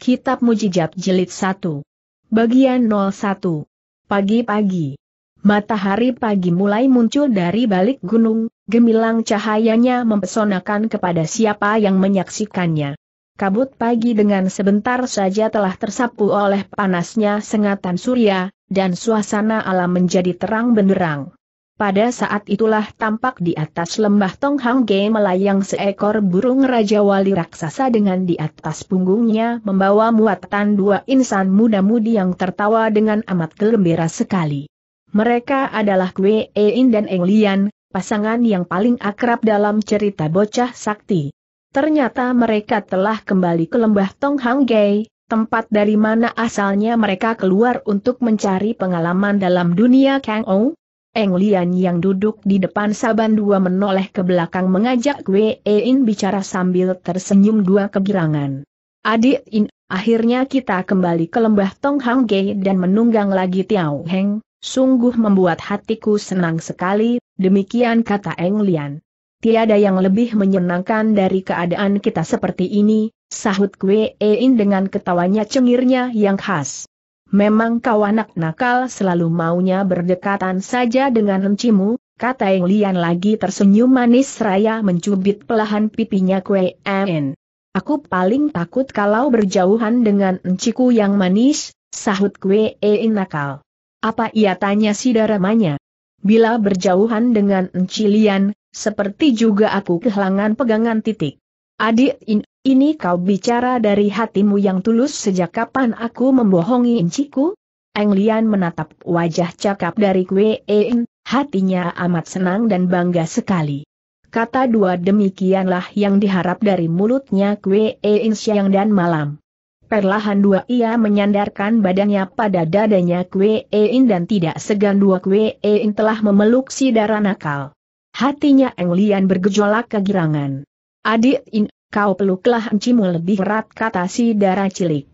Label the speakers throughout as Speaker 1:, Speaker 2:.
Speaker 1: Kitab Mujijat Jilid 1. Bagian 01. Pagi-pagi. Matahari pagi mulai muncul dari balik gunung, gemilang cahayanya mempesonakan kepada siapa yang menyaksikannya. Kabut pagi dengan sebentar saja telah tersapu oleh panasnya sengatan surya, dan suasana alam menjadi terang benderang. Pada saat itulah tampak di atas lembah Tong Ge melayang seekor burung Raja Wali Raksasa dengan di atas punggungnya membawa muatan dua insan muda-mudi yang tertawa dengan amat gembira sekali. Mereka adalah Kwe e In dan Eng Lian, pasangan yang paling akrab dalam cerita bocah sakti. Ternyata mereka telah kembali ke lembah Tong Ge, tempat dari mana asalnya mereka keluar untuk mencari pengalaman dalam dunia Kang Ong. Eng Lian yang duduk di depan Saban Dua menoleh ke belakang mengajak Wei In bicara sambil tersenyum dua kegirangan. Adik In, akhirnya kita kembali ke lembah Tong Hang Ge dan menunggang lagi Tiao Heng, sungguh membuat hatiku senang sekali, demikian kata Eng Lian. Tiada yang lebih menyenangkan dari keadaan kita seperti ini, sahut Wei In dengan ketawanya cengirnya yang khas. Memang kau anak nakal selalu maunya berdekatan saja dengan encimu, kata Eng Lian lagi tersenyum manis raya mencubit pelahan pipinya Kue En. Aku paling takut kalau berjauhan dengan enciku yang manis, sahut Kue En nakal. Apa ia tanya si daramanya? Bila berjauhan dengan encilian, seperti juga aku kehilangan pegangan titik. Adik in, ini kau bicara dari hatimu yang tulus sejak kapan aku membohongi inciku? Eng Lian menatap wajah cakap dari Kwe En, hatinya amat senang dan bangga sekali. Kata dua demikianlah yang diharap dari mulutnya Kwe En siang dan malam. Perlahan dua ia menyandarkan badannya pada dadanya Kwe En dan tidak segan dua Kwe En telah memeluk si darah nakal. Hatinya Eng Lian bergejolak kegirangan. Adik In, kau peluklah encimu lebih erat kata si darah cilik.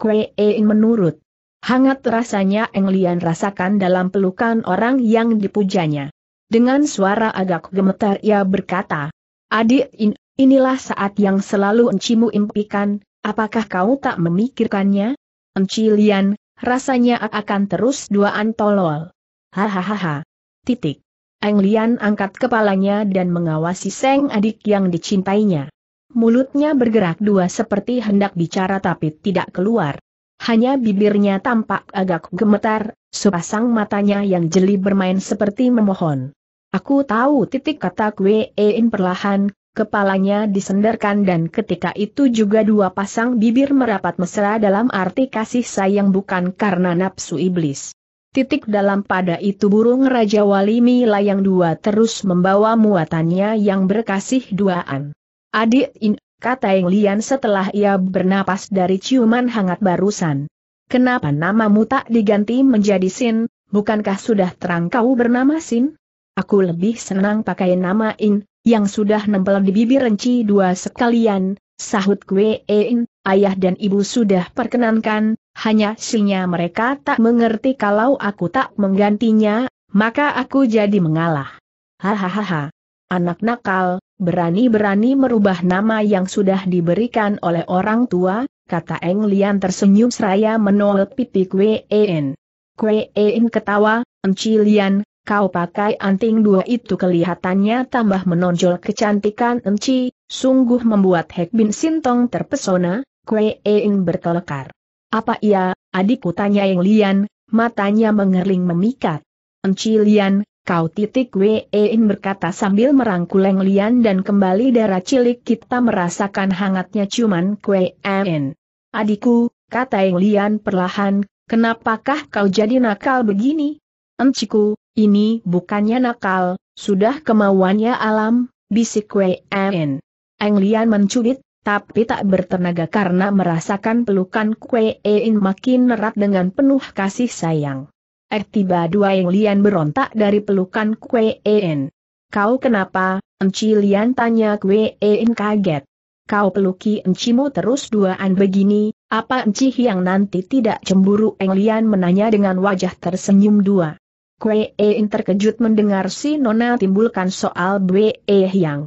Speaker 1: Kue In menurut. Hangat rasanya Englian rasakan dalam pelukan orang yang dipujanya. Dengan suara agak gemetar ia berkata, Adik In, inilah saat yang selalu encimu impikan, apakah kau tak memikirkannya? Encilian, rasanya akan terus duaan tolol. Hahaha. Titik. Eng Lian angkat kepalanya dan mengawasi Seng adik yang dicintainya. Mulutnya bergerak dua seperti hendak bicara tapi tidak keluar. Hanya bibirnya tampak agak gemetar, sepasang matanya yang jeli bermain seperti memohon. Aku tahu titik kata Kwein perlahan, kepalanya disenderkan dan ketika itu juga dua pasang bibir merapat mesra dalam arti kasih sayang bukan karena nafsu iblis. Titik dalam pada itu burung Raja Walimi layang dua terus membawa muatannya yang berkasih duaan. Adik in, kata Eng Lian setelah ia bernapas dari ciuman hangat barusan. Kenapa namamu tak diganti menjadi Sin, bukankah sudah terang kau bernama Sin? Aku lebih senang pakai nama In, yang sudah nempel di bibir renci dua sekalian, sahut kue In, ayah dan ibu sudah perkenankan, hanya sinya mereka tak mengerti kalau aku tak menggantinya, maka aku jadi mengalah. Hahaha. Anak nakal, berani-berani merubah nama yang sudah diberikan oleh orang tua, kata Eng Lian tersenyum seraya menolak pipi Kwe En. Kwe En ketawa, Enci Lian, kau pakai anting dua itu kelihatannya tambah menonjol kecantikan Enci, sungguh membuat Hek Bin Sintong terpesona, Kwe En berkelekar. Apa iya, adikku tanya Yang Lian, matanya mengering memikat. Enci Lian, kau titik Wein berkata sambil merangkul Yang Lian dan kembali darah cilik kita merasakan hangatnya cuman kue en. Adikku, kata Yang Lian perlahan, kenapakah kau jadi nakal begini? Enciku, ini bukannya nakal, sudah kemauannya alam, bisik Wein. Eng Lian mencubit, tapi tak bertenaga karena merasakan pelukan Kue Ein makin erat dengan penuh kasih sayang. Eh tiba dua yang Lian berontak dari pelukan Kue Ein. Kau kenapa? Enci Lian tanya Kue Ein kaget. Kau peluki encimu terus duaan begini, apa enci yang nanti tidak cemburu? Eng Lian menanya dengan wajah tersenyum dua. Kue Ein terkejut mendengar si Nona timbulkan soal Bwe Yang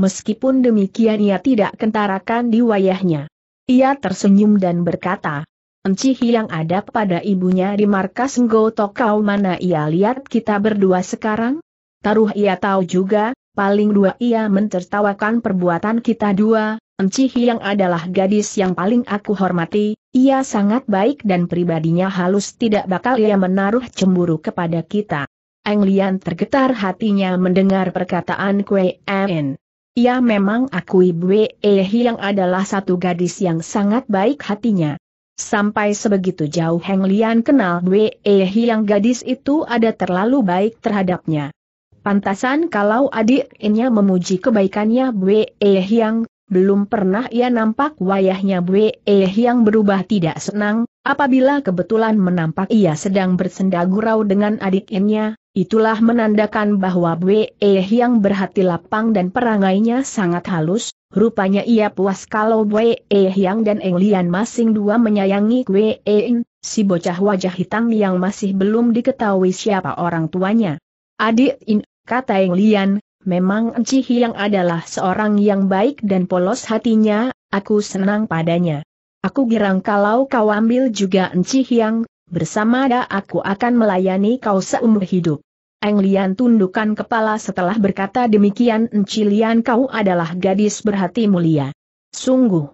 Speaker 1: meskipun demikian ia tidak kentarakan di wayahnya. Ia tersenyum dan berkata, Encihi yang ada pada ibunya di markas Go kau mana ia lihat kita berdua sekarang? Taruh ia tahu juga, paling dua ia mentertawakan perbuatan kita dua, Encihi yang adalah gadis yang paling aku hormati, ia sangat baik dan pribadinya halus tidak bakal ia menaruh cemburu kepada kita. Eng tergetar hatinya mendengar perkataan Kwe En. Ia memang akui Bwe yang adalah satu gadis yang sangat baik hatinya. Sampai sebegitu jauh Heng Lian kenal Bwe yang gadis itu ada terlalu baik terhadapnya. Pantasan kalau adiknya memuji kebaikannya Bwe yang, belum pernah ia nampak wayahnya Bwe yang berubah tidak senang, apabila kebetulan menampak ia sedang bersendagurau gurau dengan adiknya, Itulah menandakan bahwa Bwe eh yang berhati lapang dan perangainya sangat halus, rupanya ia puas kalau Bwe eh yang dan Eng Lian masing dua menyayangi Bwe eh si bocah wajah hitam yang masih belum diketahui siapa orang tuanya. Adik In, kata Eng Lian, memang Enci yang adalah seorang yang baik dan polos hatinya, aku senang padanya. Aku girang kalau kau ambil juga Enci yang bersama ada aku akan melayani kau seumur hidup. Eng Lian tundukkan kepala setelah berkata demikian Enci kau adalah gadis berhati mulia. Sungguh.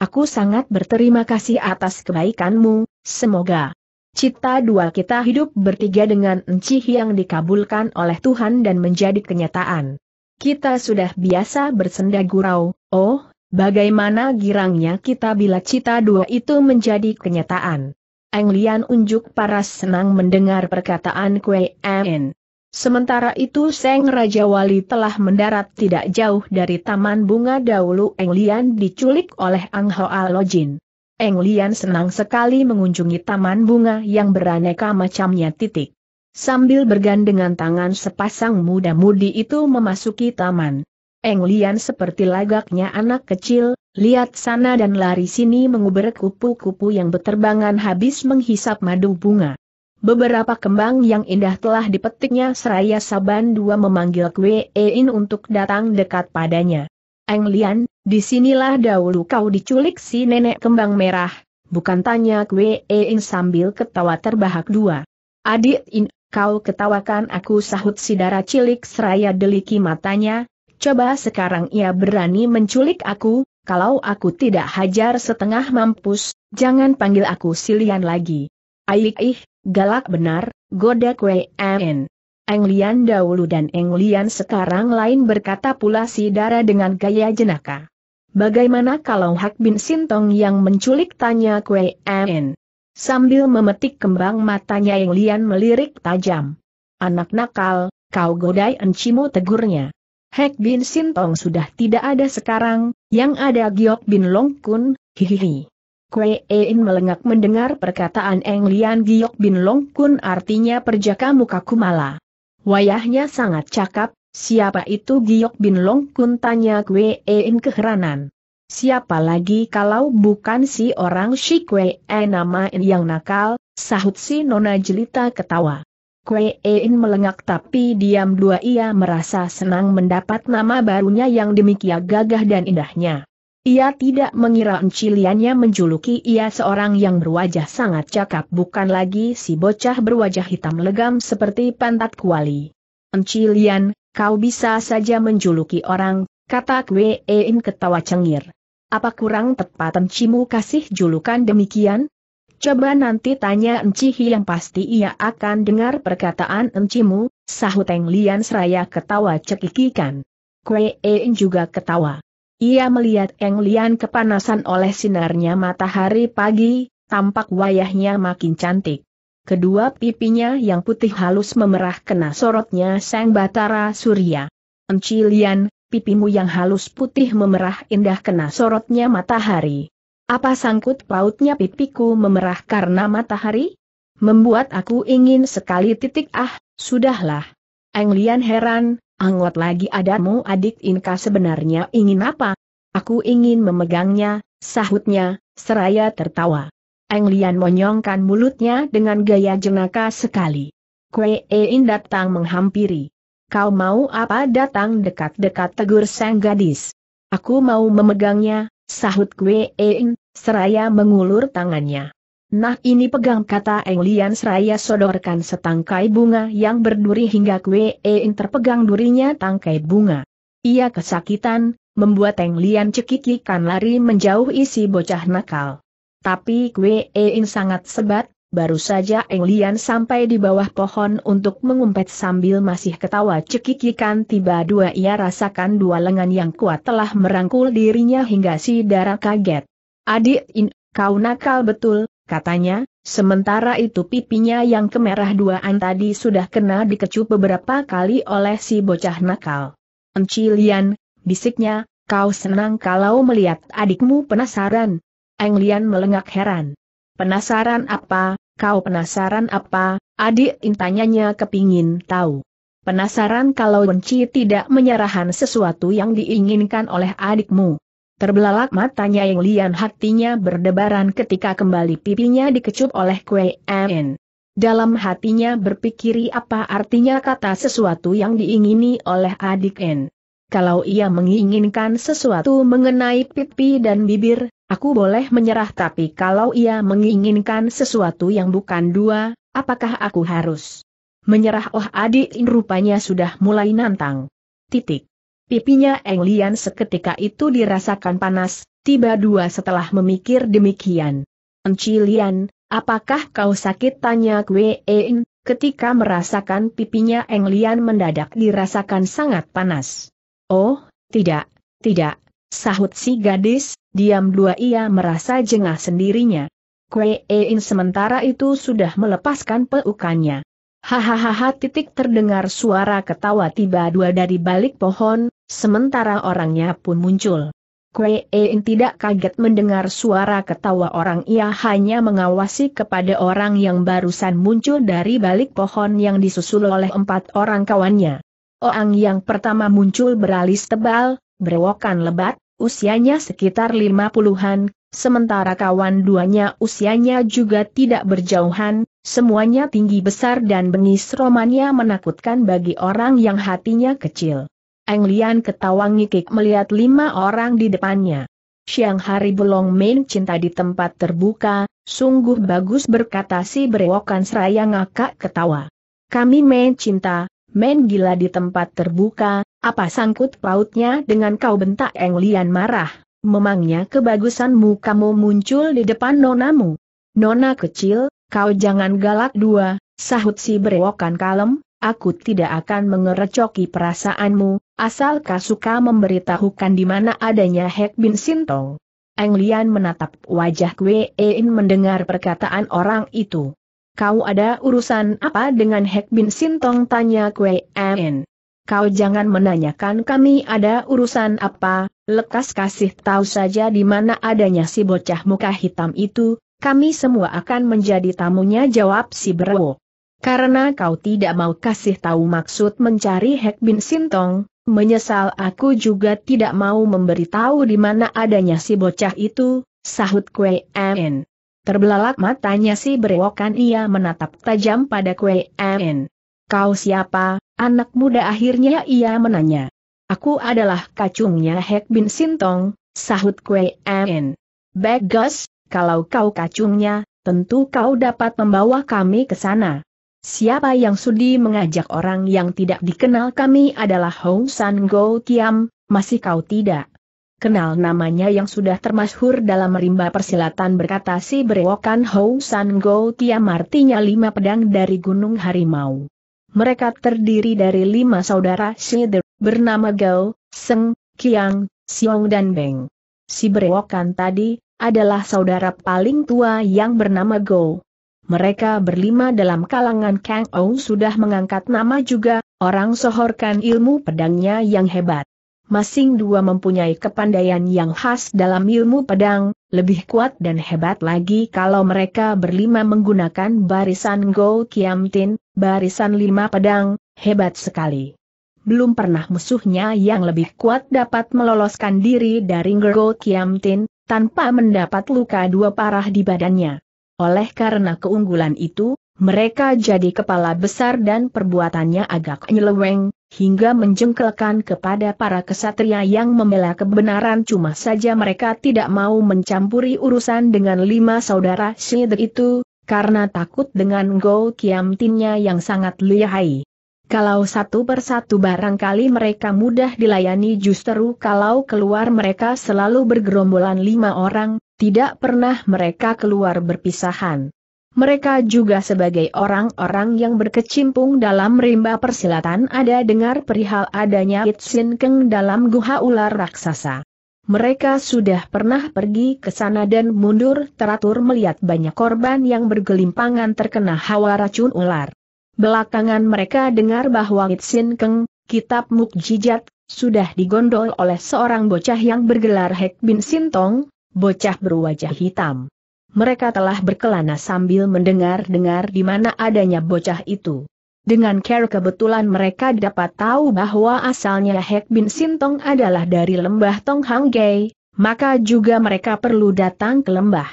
Speaker 1: Aku sangat berterima kasih atas kebaikanmu, semoga. Cita dua kita hidup bertiga dengan enci yang dikabulkan oleh Tuhan dan menjadi kenyataan. Kita sudah biasa bersenda gurau, oh, bagaimana girangnya kita bila cita dua itu menjadi kenyataan. Eng Lian unjuk paras senang mendengar perkataan Kue En. Sementara itu Seng Raja Wali telah mendarat tidak jauh dari Taman Bunga Daulu Eng Lian diculik oleh Ang Hoa Lojin. Eng Lian senang sekali mengunjungi taman bunga yang beraneka macamnya titik. Sambil bergandengan tangan sepasang muda-mudi itu memasuki taman. Eng Lian seperti lagaknya anak kecil, lihat sana dan lari sini menguber kupu-kupu yang beterbangan habis menghisap madu bunga. Beberapa kembang yang indah telah dipetiknya seraya Saban dua memanggil Kwe In untuk datang dekat padanya. Eng Lian, disinilah dahulu kau diculik si nenek kembang merah, bukan tanya Kwe In sambil ketawa terbahak dua. Adik In, kau ketawakan aku sahut si darah cilik seraya deliki matanya, coba sekarang ia berani menculik aku, kalau aku tidak hajar setengah mampus, jangan panggil aku Silian lagi. Aik ih, galak benar, goda kue en. Eng Lian dahulu dan Eng Lian sekarang lain berkata pula si Dara dengan gaya jenaka. Bagaimana kalau Hak Bin Sintong yang menculik tanya kue en? Sambil memetik kembang matanya Eng Lian melirik tajam. Anak nakal, kau godai encimu tegurnya. Hek Bin Sintong sudah tidak ada sekarang, yang ada Giok Bin Long Kun, hihihi. Kue Ein melengak mendengar perkataan Eng Lian Giok Bin Long Kun artinya perjaka muka kumala. Wayahnya sangat cakap, siapa itu Giok Bin Long Kun tanya Kue Ein keheranan. Siapa lagi kalau bukan si orang si Kue Ein nama yang nakal, sahut si Nona Jelita ketawa. Kue melengak tapi diam dua ia merasa senang mendapat nama barunya yang demikian gagah dan indahnya. Ia tidak mengira enciliannya menjuluki ia seorang yang berwajah sangat cakap bukan lagi si bocah berwajah hitam legam seperti pantat kuali. Encilian, kau bisa saja menjuluki orang, kata Kue ketawa cengir. Apa kurang tepat encimu kasih julukan demikian? Coba nanti tanya Encihi yang pasti ia akan dengar perkataan Encimu, sahut Eng Lian seraya ketawa cekikikan. Kue En juga ketawa. Ia melihat Eng Lian kepanasan oleh sinarnya matahari pagi, tampak wayahnya makin cantik. Kedua pipinya yang putih halus memerah kena sorotnya sang batara surya. Enci pipimu yang halus putih memerah indah kena sorotnya matahari. Apa sangkut pautnya pipiku memerah karena matahari? Membuat aku ingin sekali titik ah, sudahlah. Lian heran, anggot lagi adamu adik Inka sebenarnya ingin apa? Aku ingin memegangnya, sahutnya, seraya tertawa. Lian monyongkan mulutnya dengan gaya jenaka sekali. Kue Ein datang menghampiri. Kau mau apa datang dekat-dekat tegur sang gadis. Aku mau memegangnya, Sahut Gue Eng, seraya mengulur tangannya. Nah ini pegang kata Eng Lian seraya sodorkan setangkai bunga yang berduri hingga Gue Eng terpegang durinya tangkai bunga. Ia kesakitan, membuat Eng Lian cekikikan lari menjauh isi bocah nakal. Tapi Gue Eng sangat sebat, baru saja Eng Lian sampai di bawah pohon untuk mengumpet sambil masih ketawa cekikikan tiba dua ia rasakan dua lengan yang kuat telah merangkul dirinya hingga si darah kaget. Adik In, kau nakal betul, katanya, sementara itu pipinya yang kemerah duaan tadi sudah kena dikecup beberapa kali oleh si bocah nakal. Enci Lian, bisiknya, kau senang kalau melihat adikmu penasaran. Eng Lian melengak heran. Penasaran apa, kau penasaran apa, adik intanyanya kepingin tahu. Penasaran kalau benci tidak menyerahkan sesuatu yang diinginkan oleh adikmu. Terbelalak matanya yang lian hatinya berdebaran ketika kembali pipinya dikecup oleh Kue En. Dalam hatinya berpikiri apa artinya kata sesuatu yang diingini oleh adik En. Kalau ia menginginkan sesuatu mengenai pipi dan bibir, Aku boleh menyerah tapi kalau ia menginginkan sesuatu yang bukan dua, apakah aku harus menyerah? Oh adik rupanya sudah mulai nantang. Titik. Pipinya Eng Lian seketika itu dirasakan panas, tiba dua setelah memikir demikian. Enci Lian, apakah kau sakit tanya Kwe En, ketika merasakan pipinya Eng Lian mendadak dirasakan sangat panas. Oh, tidak, tidak, Sahut si gadis, diam dua ia merasa jengah sendirinya. Kue sementara itu sudah melepaskan peukannya. Hahaha titik terdengar suara ketawa tiba dua dari balik pohon, sementara orangnya pun muncul. Kue tidak kaget mendengar suara ketawa orang ia hanya mengawasi kepada orang yang barusan muncul dari balik pohon yang disusul oleh empat orang kawannya. Orang yang pertama muncul beralis tebal, berewokan lebat, usianya sekitar lima puluhan, sementara kawan duanya usianya juga tidak berjauhan, semuanya tinggi besar dan bengis romannya menakutkan bagi orang yang hatinya kecil. Eng Lian ketawa ngikik melihat lima orang di depannya. Siang hari belong main cinta di tempat terbuka, sungguh bagus berkata si berewokan seraya ngakak ketawa. Kami main cinta, main gila di tempat terbuka, apa sangkut pautnya dengan kau bentak Eng Lian marah? Memangnya kebagusanmu kamu muncul di depan nonamu? Nona kecil, kau jangan galak dua, sahut si berewokan kalem, aku tidak akan mengerecoki perasaanmu, asal kau suka memberitahukan di mana adanya Hek Bin Sintong. Eng Lian menatap wajah Kwe In mendengar perkataan orang itu. Kau ada urusan apa dengan Hek Bin Sintong tanya Kwe In kau jangan menanyakan kami ada urusan apa, lekas kasih tahu saja di mana adanya si bocah muka hitam itu, kami semua akan menjadi tamunya jawab si Berwo. Karena kau tidak mau kasih tahu maksud mencari Hek Bin Sintong, menyesal aku juga tidak mau memberitahu di mana adanya si bocah itu, sahut Kwe En. Terbelalak matanya si Berwo kan ia menatap tajam pada Kwe En. Kau siapa, Anak muda akhirnya ia menanya. Aku adalah kacungnya Hek Bin Sintong, sahut Kwe Amin. Bagus, kalau kau kacungnya, tentu kau dapat membawa kami ke sana. Siapa yang sudi mengajak orang yang tidak dikenal kami adalah Hong San Go Kiam, masih kau tidak? Kenal namanya yang sudah termasyhur dalam rimba persilatan berkata si berewokan Hong San Go Kiam artinya lima pedang dari Gunung Harimau mereka terdiri dari lima saudara Shider, bernama Gao, Seng, Kiang, Siong dan Beng. Si Brewokan tadi, adalah saudara paling tua yang bernama Go. Mereka berlima dalam kalangan Kang Ou sudah mengangkat nama juga, orang sohorkan ilmu pedangnya yang hebat masing dua mempunyai kepandaian yang khas dalam ilmu pedang, lebih kuat dan hebat lagi kalau mereka berlima menggunakan barisan Go Tin, barisan lima pedang, hebat sekali. Belum pernah musuhnya yang lebih kuat dapat meloloskan diri dari Go Tin, tanpa mendapat luka dua parah di badannya. Oleh karena keunggulan itu, mereka jadi kepala besar dan perbuatannya agak nyeleweng, hingga menjengkelkan kepada para kesatria yang membela kebenaran cuma saja mereka tidak mau mencampuri urusan dengan lima saudara Shide itu, karena takut dengan Go Kiam Tinnya yang sangat lihai. Kalau satu persatu barangkali mereka mudah dilayani justru kalau keluar mereka selalu bergerombolan lima orang, tidak pernah mereka keluar berpisahan. Mereka juga sebagai orang-orang yang berkecimpung dalam rimba persilatan ada dengar perihal adanya Itsin Keng dalam guha ular raksasa. Mereka sudah pernah pergi ke sana dan mundur teratur melihat banyak korban yang bergelimpangan terkena hawa racun ular. Belakangan mereka dengar bahwa Itsin Keng, kitab mukjizat, sudah digondol oleh seorang bocah yang bergelar Hek Bin Sintong, bocah berwajah hitam mereka telah berkelana sambil mendengar-dengar di mana adanya bocah itu. Dengan care kebetulan mereka dapat tahu bahwa asalnya Hek Bin Sintong adalah dari lembah Tong maka juga mereka perlu datang ke lembah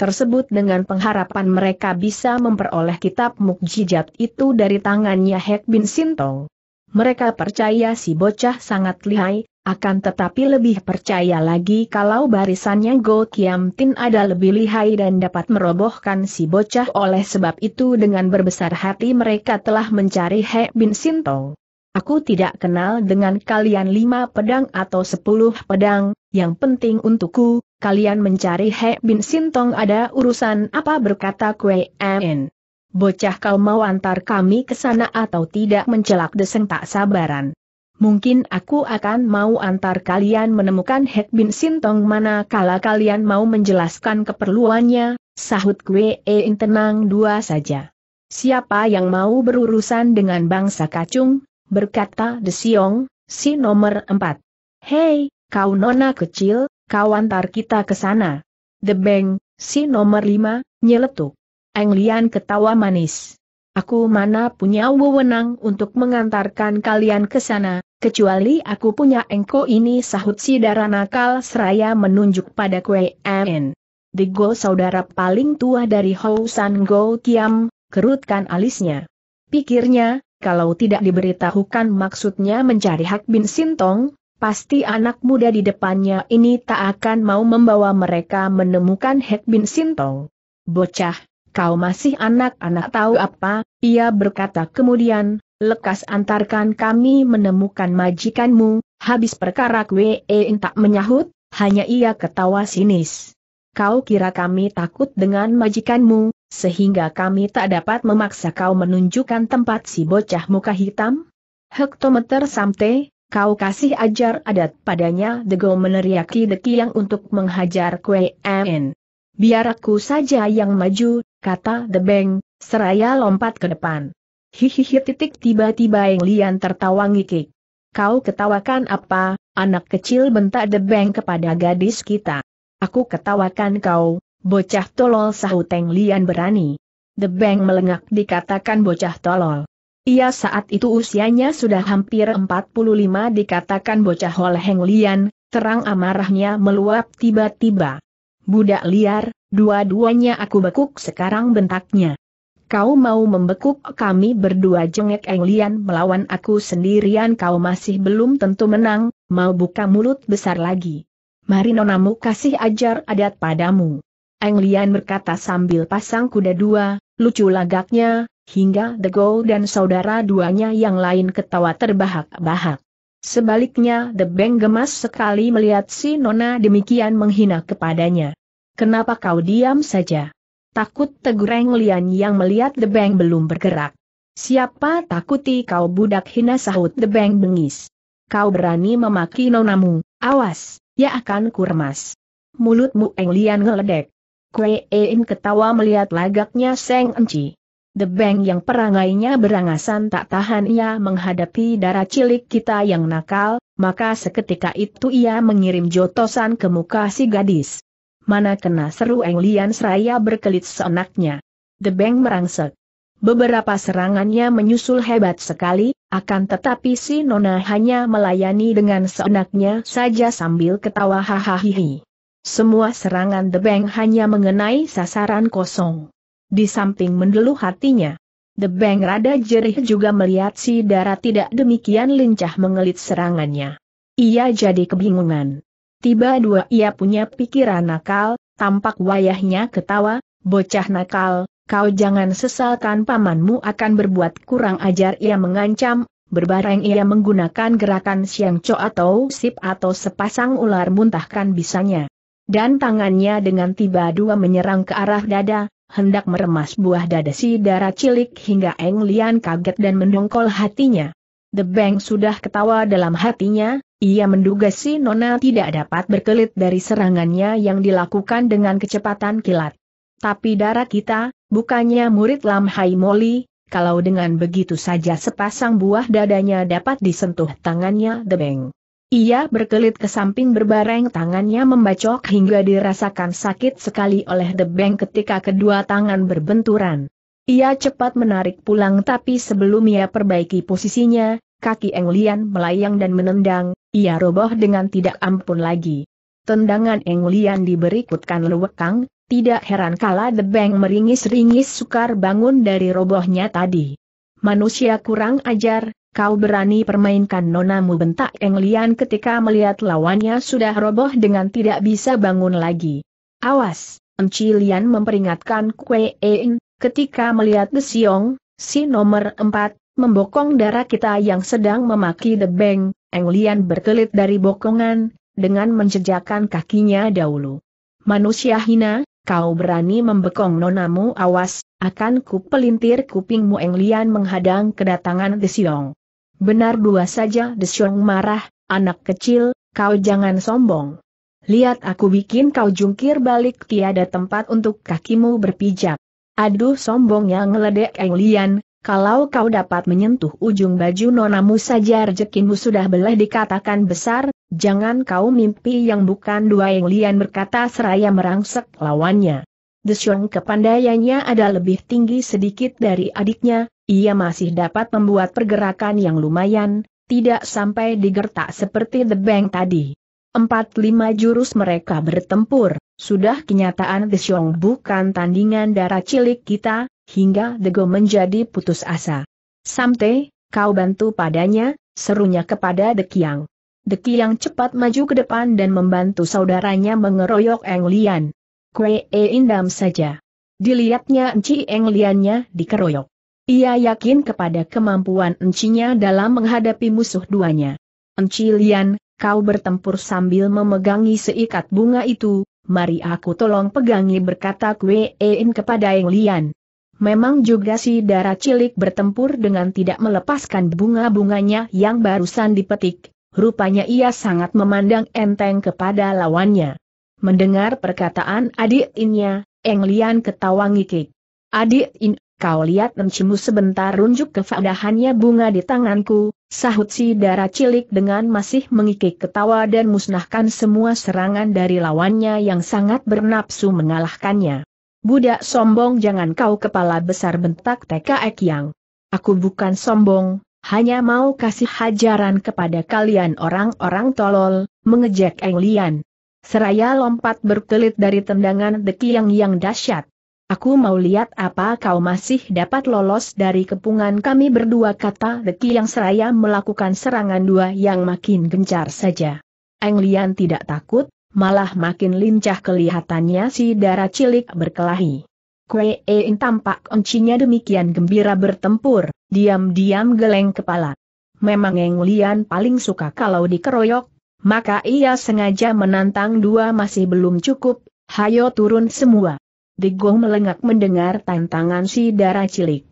Speaker 1: tersebut dengan pengharapan mereka bisa memperoleh kitab mukjizat itu dari tangannya Hek Bin Sintong. Mereka percaya si bocah sangat lihai, akan tetapi lebih percaya lagi kalau barisannya Go Kiam Tin ada lebih lihai dan dapat merobohkan si bocah oleh sebab itu dengan berbesar hati mereka telah mencari He Bin Sintong. Aku tidak kenal dengan kalian lima pedang atau sepuluh pedang, yang penting untukku, kalian mencari He Bin Sintong ada urusan apa berkata Kwe En. Bocah kau mau antar kami ke sana atau tidak mencelak deseng tak sabaran mungkin aku akan mau antar kalian menemukan Hek Bin Sintong mana kala kalian mau menjelaskan keperluannya, sahut Kwe In e tenang dua saja. Siapa yang mau berurusan dengan bangsa kacung, berkata De Siong, si nomor empat. Hei, kau nona kecil, kau antar kita ke sana. The Beng, si nomor lima, nyeletuk. Eng Lian ketawa manis. Aku mana punya wewenang untuk mengantarkan kalian ke sana, kecuali aku punya engko ini sahut si darah nakal seraya menunjuk pada kue MN. Digo saudara paling tua dari Hou San Go Kiam, kerutkan alisnya. Pikirnya, kalau tidak diberitahukan maksudnya mencari Hak Bin Sintong, pasti anak muda di depannya ini tak akan mau membawa mereka menemukan Hak Bin Sintong. Bocah, Kau masih anak-anak tahu apa, ia berkata kemudian, lekas antarkan kami menemukan majikanmu, habis perkara kue tak menyahut, hanya ia ketawa sinis. Kau kira kami takut dengan majikanmu, sehingga kami tak dapat memaksa kau menunjukkan tempat si bocah muka hitam? Hektometer samte, kau kasih ajar adat padanya Dego meneriaki yang untuk menghajar Kwe En. Biar aku saja yang maju, kata The Bang, seraya lompat ke depan. Hihihi titik tiba-tiba yang Lian tertawa ngikik. Kau ketawakan apa, anak kecil bentak The Bang kepada gadis kita. Aku ketawakan kau, bocah tolol sahut Eng Lian berani. The Bang melengak dikatakan bocah tolol. Ia saat itu usianya sudah hampir 45 dikatakan bocah oleh Heng Lian, terang amarahnya meluap tiba-tiba. Budak liar, Dua-duanya aku bekuk sekarang bentaknya. Kau mau membekuk kami berdua jengek Englian melawan aku sendirian kau masih belum tentu menang, mau buka mulut besar lagi. Mari nonamu kasih ajar adat padamu. Englian berkata sambil pasang kuda dua, lucu lagaknya, hingga The Go dan saudara duanya yang lain ketawa terbahak-bahak. Sebaliknya The Beng gemas sekali melihat si Nona demikian menghina kepadanya. Kenapa kau diam saja? Takut tegur Lian yang melihat The Bang belum bergerak. Siapa takuti kau budak hina sahut The Bang bengis. Kau berani memaki nonamu, awas, ya akan kuremas. Mulutmu Eng Lian ngeledek. Kue Ein ketawa melihat lagaknya Seng Enci. The Bang yang perangainya berangasan tak tahan ia menghadapi darah cilik kita yang nakal, maka seketika itu ia mengirim jotosan ke muka si gadis mana kena seru Eng Lian Seraya berkelit seenaknya. The Bang merangsek. Beberapa serangannya menyusul hebat sekali, akan tetapi si Nona hanya melayani dengan seenaknya saja sambil ketawa hahaha. Semua serangan The Bang hanya mengenai sasaran kosong. Di samping mendeluh hatinya, The Bang rada jerih juga melihat si darah tidak demikian lincah mengelit serangannya. Ia jadi kebingungan. Tiba dua ia punya pikiran nakal, tampak wayahnya ketawa, bocah nakal, kau jangan sesalkan pamanmu akan berbuat kurang ajar ia mengancam, berbareng ia menggunakan gerakan siang co atau sip atau sepasang ular muntahkan bisanya. Dan tangannya dengan tiba dua menyerang ke arah dada, hendak meremas buah dada si darah cilik hingga Eng Lian kaget dan mendongkol hatinya. The Bank sudah ketawa dalam hatinya, ia menduga si Nona tidak dapat berkelit dari serangannya yang dilakukan dengan kecepatan kilat. Tapi darah kita, bukannya murid Lam Hai Moli, kalau dengan begitu saja sepasang buah dadanya dapat disentuh tangannya The Bank. Ia berkelit ke samping berbareng tangannya membacok hingga dirasakan sakit sekali oleh The Bank ketika kedua tangan berbenturan. Ia cepat menarik pulang tapi sebelum ia perbaiki posisinya, kaki Eng Lian melayang dan menendang, ia roboh dengan tidak ampun lagi. Tendangan Eng Lian diberikutkan lewekang, tidak heran kala The Bang meringis-ringis sukar bangun dari robohnya tadi. Manusia kurang ajar, kau berani permainkan nonamu bentak Eng Lian ketika melihat lawannya sudah roboh dengan tidak bisa bangun lagi. Awas, Enci Lian memperingatkan Kue Ketika melihat Desiong, si nomor empat, membokong darah kita yang sedang memaki The Bang, Eng Lian berkelit dari bokongan, dengan menjejakkan kakinya dahulu. Manusia hina, kau berani membekong nonamu awas, akan ku pelintir kupingmu Eng Lian menghadang kedatangan Desiong. Benar dua saja Desiong marah, anak kecil, kau jangan sombong. Lihat aku bikin kau jungkir balik tiada tempat untuk kakimu berpijak. Aduh sombongnya ngeledek Eng Lian, kalau kau dapat menyentuh ujung baju nonamu saja rezekimu sudah belah dikatakan besar, jangan kau mimpi yang bukan dua yang lian berkata seraya merangsek lawannya. Desyong kepandaiannya ada lebih tinggi sedikit dari adiknya, ia masih dapat membuat pergerakan yang lumayan, tidak sampai digertak seperti The Bang tadi. Empat lima jurus mereka bertempur, sudah kenyataan The Xiong bukan tandingan darah cilik kita, hingga Dego menjadi putus asa. Samte, kau bantu padanya, serunya kepada the The Dekiang cepat maju ke depan dan membantu saudaranya mengeroyok Eng Lian. Kue e indam saja. Dilihatnya Enci Eng Liannya dikeroyok. Ia yakin kepada kemampuan Encinya dalam menghadapi musuh duanya. Enci Lian, kau bertempur sambil memegangi seikat bunga itu, mari aku tolong pegangi berkata Kue In kepada Eng Lian. Memang juga si darah cilik bertempur dengan tidak melepaskan bunga-bunganya yang barusan dipetik, rupanya ia sangat memandang enteng kepada lawannya. Mendengar perkataan adik innya, Eng Lian ketawa ngikik. Adik In Kau lihat encimu sebentar runjuk kefadahannya bunga di tanganku, sahut si darah cilik dengan masih mengikik ketawa dan musnahkan semua serangan dari lawannya yang sangat bernapsu mengalahkannya. Budak sombong jangan kau kepala besar bentak TKX yang. Aku bukan sombong, hanya mau kasih hajaran kepada kalian orang-orang tolol, mengejek Eng Seraya lompat berkelit dari tendangan Deki yang yang dahsyat. Aku mau lihat apa kau masih dapat lolos dari kepungan kami berdua kata Deki yang seraya melakukan serangan dua yang makin gencar saja. Eng Lian tidak takut, malah makin lincah kelihatannya si darah cilik berkelahi. Kue Ein tampak oncinya demikian gembira bertempur, diam-diam geleng kepala. Memang Eng Lian paling suka kalau dikeroyok, maka ia sengaja menantang dua masih belum cukup, hayo turun semua. Degong melengak mendengar tantangan si darah cilik.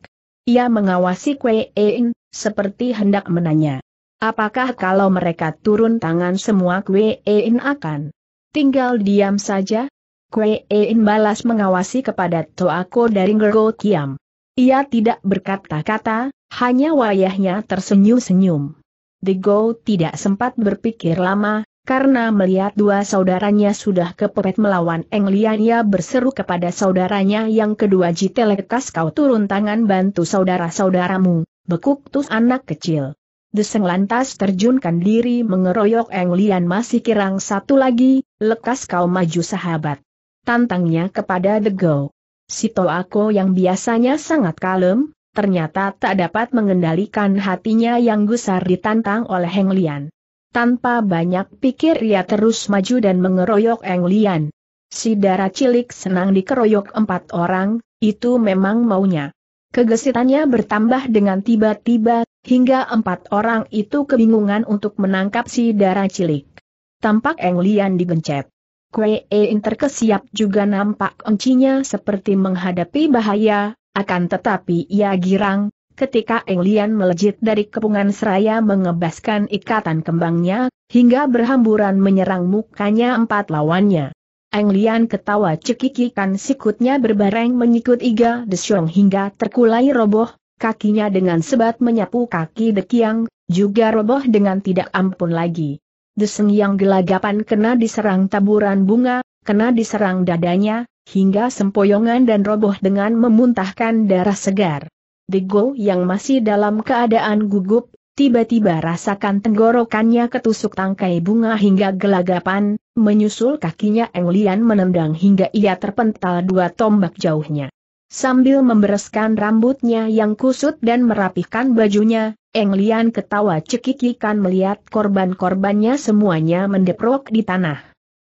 Speaker 1: Ia mengawasi Kue Ein, seperti hendak menanya. Apakah kalau mereka turun tangan semua Kue Ein akan tinggal diam saja? Kue Ein balas mengawasi kepada Toako dari Gergo Kiam. Ia tidak berkata-kata, hanya wayahnya tersenyum-senyum. Degong tidak sempat berpikir lama, karena melihat dua saudaranya sudah kepepet melawan Eng Lian ia berseru kepada saudaranya yang kedua Jiteletas kau turun tangan bantu saudara-saudaramu, bekuk tus anak kecil. Deseng lantas terjunkan diri mengeroyok Eng Lian masih kirang satu lagi, lekas kau maju sahabat. Tantangnya kepada The Go. Si aku yang biasanya sangat kalem, ternyata tak dapat mengendalikan hatinya yang gusar ditantang oleh Heng Lian. Tanpa banyak pikir ia terus maju dan mengeroyok Eng Lian. Si darah cilik senang dikeroyok empat orang, itu memang maunya. Kegesitannya bertambah dengan tiba-tiba, hingga empat orang itu kebingungan untuk menangkap si darah cilik. Tampak Eng Lian digencet. Kue In terkesiap juga nampak encinya seperti menghadapi bahaya, akan tetapi ia girang, ketika Eng Lian melejit dari kepungan seraya mengebaskan ikatan kembangnya, hingga berhamburan menyerang mukanya empat lawannya. Eng Lian ketawa cekikikan sikutnya berbareng menyikut Iga Desyong hingga terkulai roboh, kakinya dengan sebat menyapu kaki Dekiang, juga roboh dengan tidak ampun lagi. Deseng yang gelagapan kena diserang taburan bunga, kena diserang dadanya, hingga sempoyongan dan roboh dengan memuntahkan darah segar. Dego yang masih dalam keadaan gugup, tiba-tiba rasakan tenggorokannya ketusuk tangkai bunga hingga gelagapan, menyusul kakinya Englian menendang hingga ia terpental dua tombak jauhnya. Sambil membereskan rambutnya yang kusut dan merapihkan bajunya, Englian ketawa cekikikan melihat korban-korbannya semuanya mendeprok di tanah.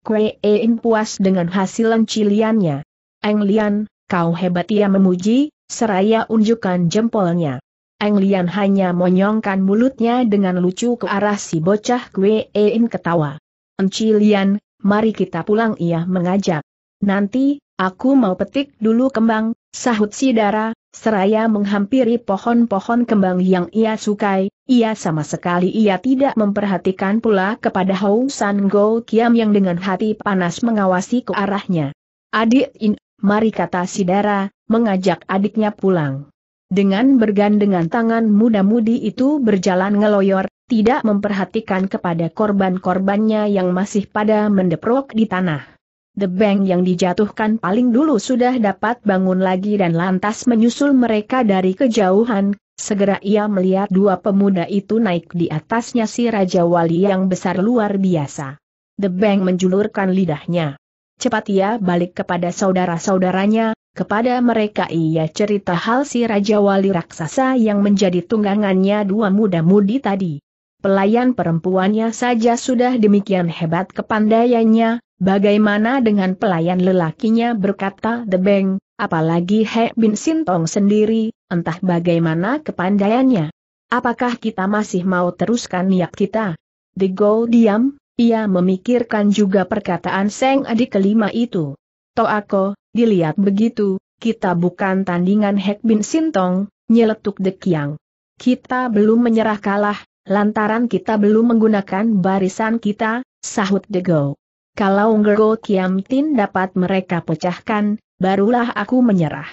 Speaker 1: Kuein puas dengan hasil enciliannya. Englian, kau hebat ia memuji, Seraya unjukkan jempolnya. Eng Lian hanya monyongkan mulutnya dengan lucu ke arah si bocah Kwe Ein ketawa. Enci Lian, mari kita pulang ia mengajak. Nanti, aku mau petik dulu kembang, sahut si Dara, seraya menghampiri pohon-pohon kembang yang ia sukai, ia sama sekali ia tidak memperhatikan pula kepada Hou San Go Kiam yang dengan hati panas mengawasi ke arahnya. Adik In, mari kata si Dara, mengajak adiknya pulang. Dengan bergandengan tangan muda-mudi itu berjalan ngeloyor, tidak memperhatikan kepada korban-korbannya yang masih pada mendeprok di tanah. The Bank yang dijatuhkan paling dulu sudah dapat bangun lagi dan lantas menyusul mereka dari kejauhan, segera ia melihat dua pemuda itu naik di atasnya si Raja Wali yang besar luar biasa. The Bank menjulurkan lidahnya cepat ia balik kepada saudara-saudaranya, kepada mereka ia cerita hal si Raja Wali Raksasa yang menjadi tunggangannya dua muda-mudi tadi. Pelayan perempuannya saja sudah demikian hebat kepandaiannya, bagaimana dengan pelayan lelakinya berkata The Bang, apalagi He Bin Sintong sendiri, entah bagaimana kepandaiannya. Apakah kita masih mau teruskan niat kita? The Go diam, ia memikirkan juga perkataan Seng adik kelima itu. Toako, dilihat begitu, kita bukan tandingan Hek Bin Sintong, nyeletuk Dekiang. Kita belum menyerah kalah, lantaran kita belum menggunakan barisan kita, sahut Dego. Kalau Ngergo Tin dapat mereka pecahkan, barulah aku menyerah.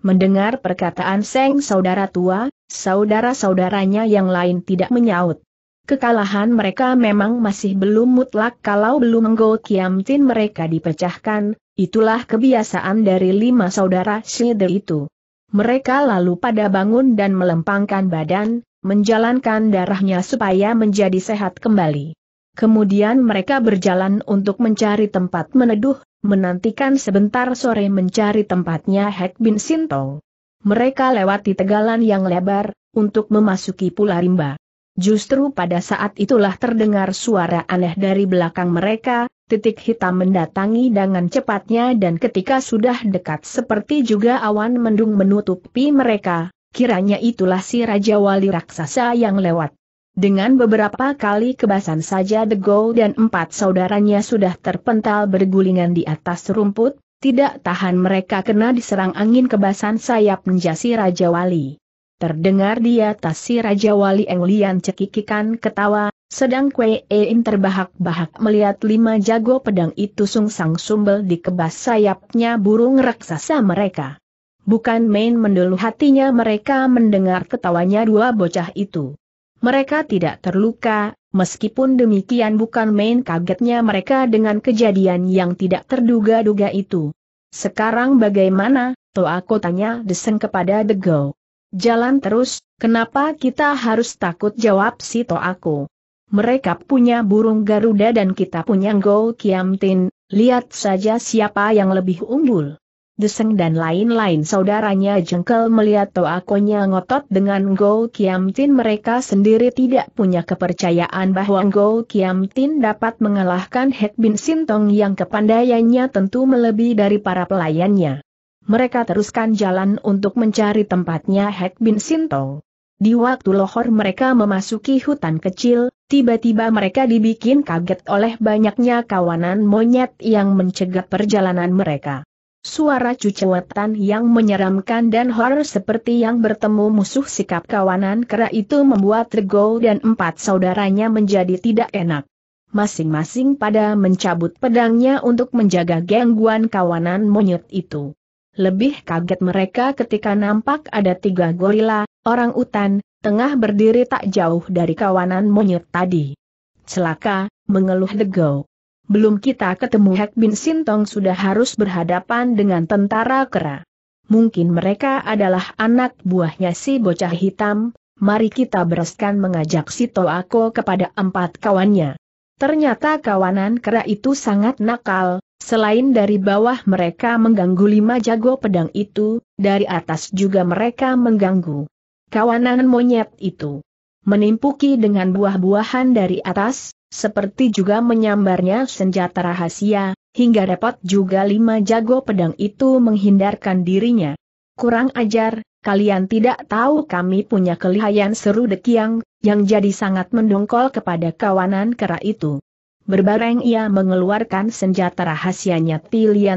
Speaker 1: Mendengar perkataan Seng saudara tua, saudara-saudaranya yang lain tidak menyaut. Kekalahan mereka memang masih belum mutlak kalau belum menggol Kiamtin mereka dipecahkan, itulah kebiasaan dari lima saudara Shide itu. Mereka lalu pada bangun dan melempangkan badan, menjalankan darahnya supaya menjadi sehat kembali. Kemudian mereka berjalan untuk mencari tempat meneduh, menantikan sebentar sore mencari tempatnya Hek Bin Sintong. Mereka lewati tegalan yang lebar, untuk memasuki Pulau Rimba. Justru pada saat itulah terdengar suara aneh dari belakang mereka, titik hitam mendatangi dengan cepatnya dan ketika sudah dekat seperti juga awan mendung menutupi mereka, kiranya itulah si Raja Wali Raksasa yang lewat. Dengan beberapa kali kebasan saja The Gold dan empat saudaranya sudah terpental bergulingan di atas rumput, tidak tahan mereka kena diserang angin kebasan sayap menjasi Raja Wali. Terdengar di atas si Raja Wali Englian cekikikan ketawa, sedang Kwe Ein terbahak-bahak melihat lima jago pedang itu sungsang sumbel di kebas sayapnya burung raksasa mereka. Bukan main mendelu hatinya mereka mendengar ketawanya dua bocah itu. Mereka tidak terluka, meskipun demikian bukan main kagetnya mereka dengan kejadian yang tidak terduga-duga itu. Sekarang bagaimana, Toa aku tanya deseng kepada the go. Jalan terus, kenapa kita harus takut jawab si aku. Mereka punya burung Garuda dan kita punya Go Kiamtin, lihat saja siapa yang lebih unggul. Deseng dan lain-lain saudaranya jengkel melihat toakonya ngotot dengan Go Kiamtin mereka sendiri tidak punya kepercayaan bahwa Go Kiamtin dapat mengalahkan Hek Bin Sintong yang kepandaiannya tentu melebihi dari para pelayannya mereka teruskan jalan untuk mencari tempatnya Hek Bin Sinto. Di waktu lohor mereka memasuki hutan kecil, tiba-tiba mereka dibikin kaget oleh banyaknya kawanan monyet yang mencegat perjalanan mereka. Suara cucewetan yang menyeramkan dan horor seperti yang bertemu musuh sikap kawanan kera itu membuat Rego dan empat saudaranya menjadi tidak enak masing-masing pada mencabut pedangnya untuk menjaga gangguan kawanan monyet itu. Lebih kaget mereka ketika nampak ada tiga gorila, orang utan, tengah berdiri tak jauh dari kawanan monyet tadi. Celaka, mengeluh Degau. Belum kita ketemu Hek Bin Sintong sudah harus berhadapan dengan tentara kera. Mungkin mereka adalah anak buahnya si bocah hitam, mari kita bereskan mengajak si Toako kepada empat kawannya. Ternyata kawanan kera itu sangat nakal, Selain dari bawah mereka mengganggu lima jago pedang itu, dari atas juga mereka mengganggu. Kawanan monyet itu menimpuki dengan buah-buahan dari atas, seperti juga menyambarnya senjata rahasia, hingga repot juga lima jago pedang itu menghindarkan dirinya. Kurang ajar, kalian tidak tahu kami punya kelihayan seru dekiang, yang jadi sangat mendongkol kepada kawanan kera itu. Berbareng ia mengeluarkan senjata rahasianya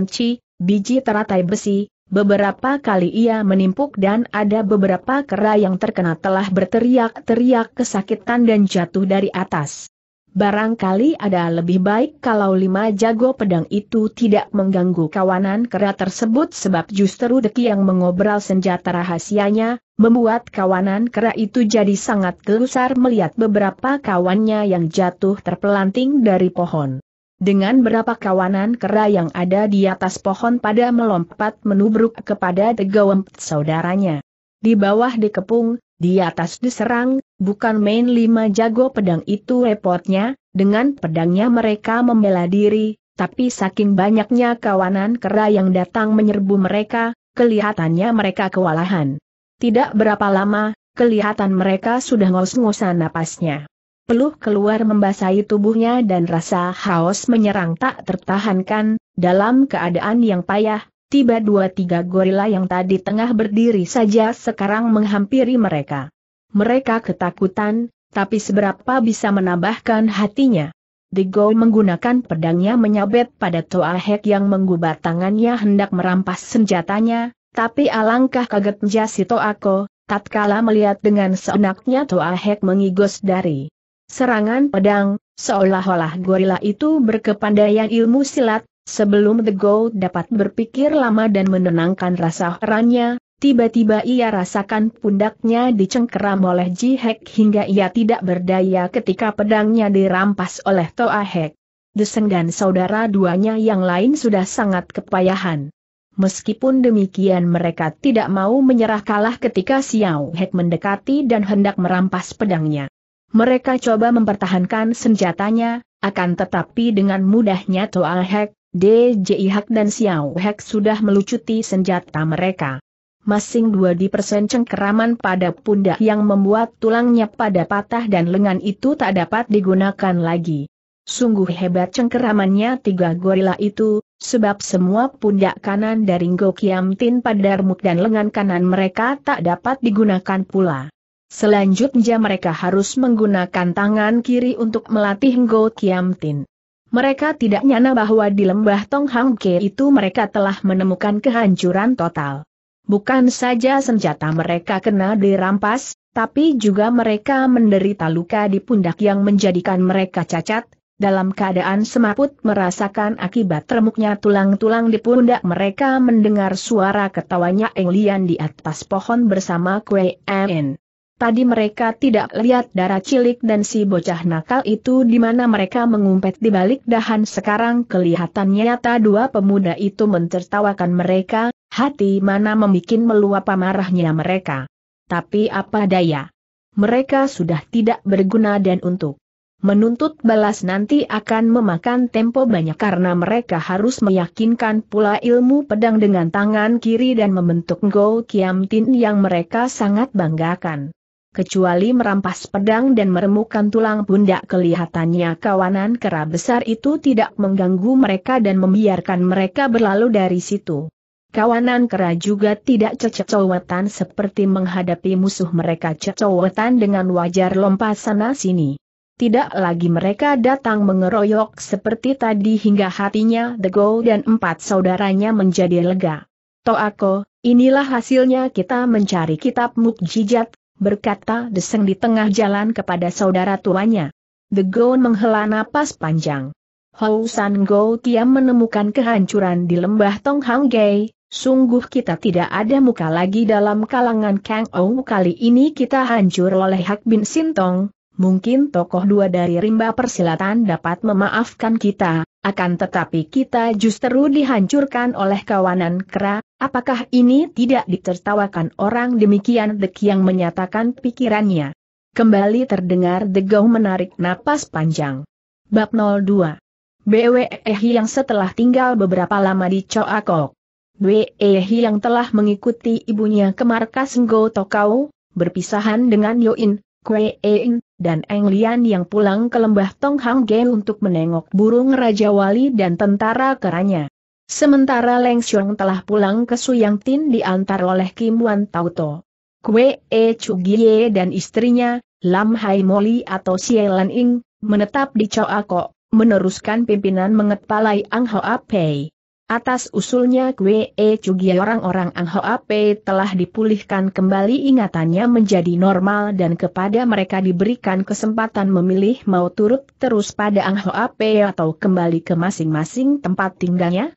Speaker 1: Chi, biji teratai besi, beberapa kali ia menimpuk dan ada beberapa kera yang terkena telah berteriak-teriak kesakitan dan jatuh dari atas. Barangkali ada lebih baik kalau lima jago pedang itu tidak mengganggu kawanan kera tersebut sebab justru Deki yang mengobral senjata rahasianya, membuat kawanan kera itu jadi sangat gelusar melihat beberapa kawannya yang jatuh terpelanting dari pohon. Dengan berapa kawanan kera yang ada di atas pohon pada melompat menubruk kepada Tegawemp saudaranya. Di bawah dikepung, di atas diserang, Bukan main lima jago pedang itu repotnya, dengan pedangnya mereka membela diri, tapi saking banyaknya kawanan kera yang datang menyerbu mereka, kelihatannya mereka kewalahan. Tidak berapa lama, kelihatan mereka sudah ngos-ngosan napasnya. Peluh keluar membasahi tubuhnya dan rasa haus menyerang tak tertahankan, dalam keadaan yang payah, tiba dua tiga gorila yang tadi tengah berdiri saja sekarang menghampiri mereka. Mereka ketakutan, tapi seberapa bisa menambahkan hatinya. Digo menggunakan pedangnya menyabet pada Toa Hek yang menggubat tangannya hendak merampas senjatanya, tapi alangkah kagetnya si Toako, tatkala melihat dengan seenaknya Toa Hek mengigos dari serangan pedang, seolah-olah gorila itu berkepandaian ilmu silat, sebelum Digo dapat berpikir lama dan menenangkan rasa herannya, Tiba-tiba ia rasakan pundaknya dicengkeram oleh Jihek hingga ia tidak berdaya ketika pedangnya dirampas oleh Toahek. Deseng dan saudara duanya yang lain sudah sangat kepayahan. Meskipun demikian mereka tidak mau menyerah kalah ketika Xiao Hek mendekati dan hendak merampas pedangnya. Mereka coba mempertahankan senjatanya, akan tetapi dengan mudahnya Toa Hek, DJI Hek dan Xiao Hek sudah melucuti senjata mereka masing dua dipersen cengkeraman pada pundak yang membuat tulangnya pada patah dan lengan itu tak dapat digunakan lagi. Sungguh hebat cengkeramannya tiga gorila itu, sebab semua pundak kanan dari Ngokiam Tin remuk dan lengan kanan mereka tak dapat digunakan pula. Selanjutnya mereka harus menggunakan tangan kiri untuk melatih Ngo Tin. Mereka tidak nyana bahwa di lembah Tonghangke itu mereka telah menemukan kehancuran total. Bukan saja senjata mereka kena dirampas, tapi juga mereka menderita luka di pundak yang menjadikan mereka cacat, dalam keadaan semaput merasakan akibat remuknya tulang-tulang di pundak mereka mendengar suara ketawanya Eng Lian di atas pohon bersama Kue En. Tadi mereka tidak lihat darah cilik dan si bocah nakal itu di mana mereka mengumpet di balik dahan sekarang kelihatannya nyata dua pemuda itu mentertawakan mereka, hati mana membuat meluap amarahnya mereka. Tapi apa daya? Mereka sudah tidak berguna dan untuk menuntut balas nanti akan memakan tempo banyak karena mereka harus meyakinkan pula ilmu pedang dengan tangan kiri dan membentuk Go Kiam Tin yang mereka sangat banggakan kecuali merampas pedang dan meremukkan tulang pundak kelihatannya kawanan kera besar itu tidak mengganggu mereka dan membiarkan mereka berlalu dari situ. Kawanan kera juga tidak cecewetan seperti menghadapi musuh mereka cecewetan dengan wajar lompat sana-sini. Tidak lagi mereka datang mengeroyok seperti tadi hingga hatinya Go dan empat saudaranya menjadi lega. Toako, inilah hasilnya kita mencari kitab mukjizat berkata Deseng di tengah jalan kepada saudara tuanya. The Go menghela napas panjang. Hou San Go Tiam menemukan kehancuran di lembah Tong Hang Gai, sungguh kita tidak ada muka lagi dalam kalangan Kang Ou kali ini kita hancur oleh Hak Bin Sintong, mungkin tokoh dua dari rimba persilatan dapat memaafkan kita, akan tetapi kita justru dihancurkan oleh kawanan kera, Apakah ini tidak ditertawakan orang demikian Dek yang menyatakan pikirannya? Kembali terdengar Degau menarik napas panjang. Bab 02 BWEH yang setelah tinggal beberapa lama di Coakok. BWEH yang telah mengikuti ibunya ke markas Ngo Tokau, berpisahan dengan Yoin, Kwein, e dan Eng yang pulang ke lembah Tonghang Ge untuk menengok burung Raja Wali dan tentara keranya. Sementara Leng Xiong telah pulang ke Suyang Tin diantar oleh Kim Wan Tauto. Kue E Chugie dan istrinya, Lam Hai Moli atau Lan Ing, menetap di Kok, meneruskan pimpinan mengetpalai Ang Hoa Pei. Atas usulnya Kue E Chugie orang-orang Ang Hoa Pei telah dipulihkan kembali ingatannya menjadi normal dan kepada mereka diberikan kesempatan memilih mau turut terus pada Ang Hoa Pei atau kembali ke masing-masing tempat tinggalnya,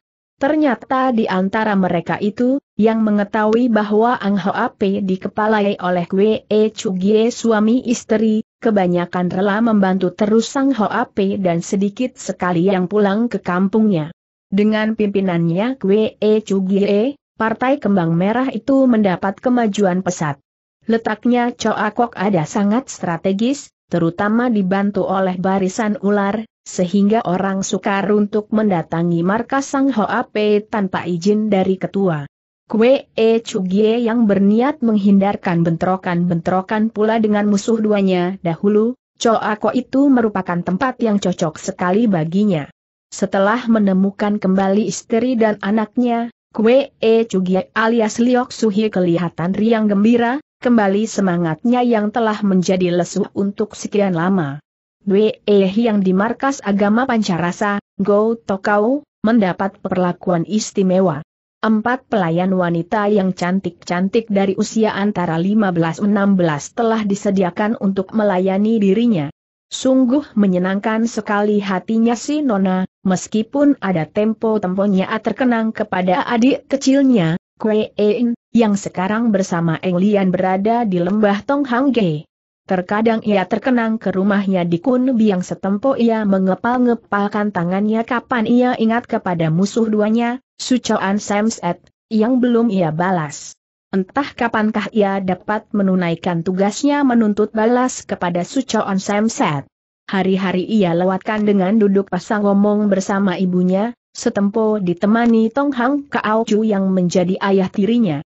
Speaker 1: Ternyata di antara mereka itu, yang mengetahui bahwa Ang Hoa P dikepalai oleh Kwe E Chugie suami istri, kebanyakan rela membantu terus Sang Hoa P dan sedikit sekali yang pulang ke kampungnya. Dengan pimpinannya Kwe E Chugie, Partai Kembang Merah itu mendapat kemajuan pesat. Letaknya Kok ada sangat strategis, terutama dibantu oleh barisan ular, sehingga orang sukar untuk mendatangi markas Sang Hoa tanpa izin dari ketua. Kue E Chugie yang berniat menghindarkan bentrokan-bentrokan pula dengan musuh duanya dahulu, Coako itu merupakan tempat yang cocok sekali baginya. Setelah menemukan kembali istri dan anaknya, Kue E Chugie alias Liok Suhi kelihatan riang gembira, kembali semangatnya yang telah menjadi lesu untuk sekian lama. BEH yang di markas agama Pancarasa, Go Tokau, mendapat perlakuan istimewa. Empat pelayan wanita yang cantik-cantik dari usia antara 15-16 telah disediakan untuk melayani dirinya. Sungguh menyenangkan sekali hatinya si Nona, meskipun ada tempo-temponya terkenang kepada adik kecilnya, Kwe yang sekarang bersama Englian berada di lembah Tonghangge. Terkadang ia terkenang ke rumahnya di yang setempo ia mengepal-ngepalkan tangannya kapan ia ingat kepada musuh duanya, Sucoan Samset, yang belum ia balas. Entah kapankah ia dapat menunaikan tugasnya menuntut balas kepada Sucoan Samset. Hari-hari ia lewatkan dengan duduk pasang ngomong bersama ibunya, setempo ditemani Tong Hang Kao yang menjadi ayah tirinya.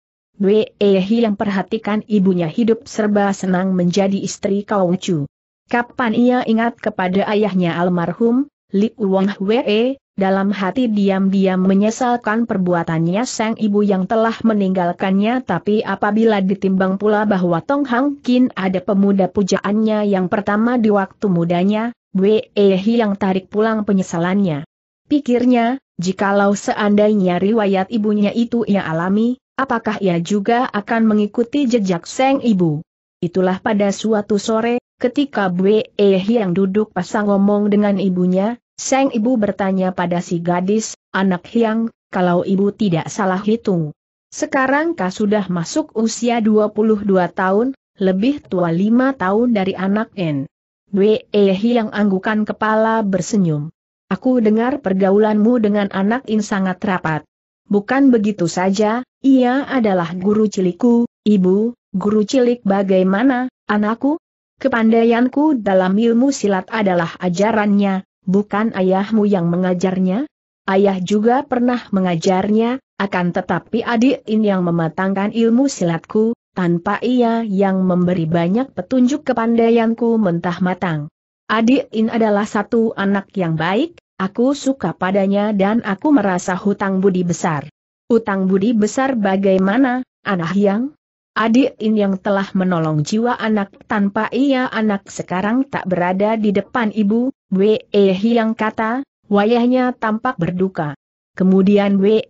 Speaker 1: Wei eh, yang perhatikan ibunya hidup serba senang menjadi istri Kau Chu. Kapan ia ingat kepada ayahnya almarhum, Li Wong Wei, eh, dalam hati diam-diam menyesalkan perbuatannya sang ibu yang telah meninggalkannya tapi apabila ditimbang pula bahwa Tong Hang Kin ada pemuda pujaannya yang pertama di waktu mudanya, Wei eh, yang tarik pulang penyesalannya. Pikirnya, jikalau seandainya riwayat ibunya itu ia alami, Apakah ia juga akan mengikuti jejak Seng Ibu? Itulah pada suatu sore, ketika Bwe yang duduk pasang ngomong dengan ibunya, Seng Ibu bertanya pada si gadis, anak hiang, kalau ibu tidak salah hitung. Sekarang kau sudah masuk usia 22 tahun, lebih tua 5 tahun dari anak N. Bwe yang anggukan kepala bersenyum. Aku dengar pergaulanmu dengan anak In sangat rapat. Bukan begitu saja, ia adalah guru cilikku, ibu, guru cilik bagaimana, anakku? Kepandaianku dalam ilmu silat adalah ajarannya, bukan ayahmu yang mengajarnya? Ayah juga pernah mengajarnya, akan tetapi adik ini yang mematangkan ilmu silatku, tanpa ia yang memberi banyak petunjuk kepandaianku mentah-matang. Adik In adalah satu anak yang baik, Aku suka padanya dan aku merasa hutang budi besar. Hutang budi besar bagaimana, anak yang? Adik In yang telah menolong jiwa anak tanpa ia anak sekarang tak berada di depan ibu, Wei yang kata, wayahnya tampak berduka. Kemudian Wei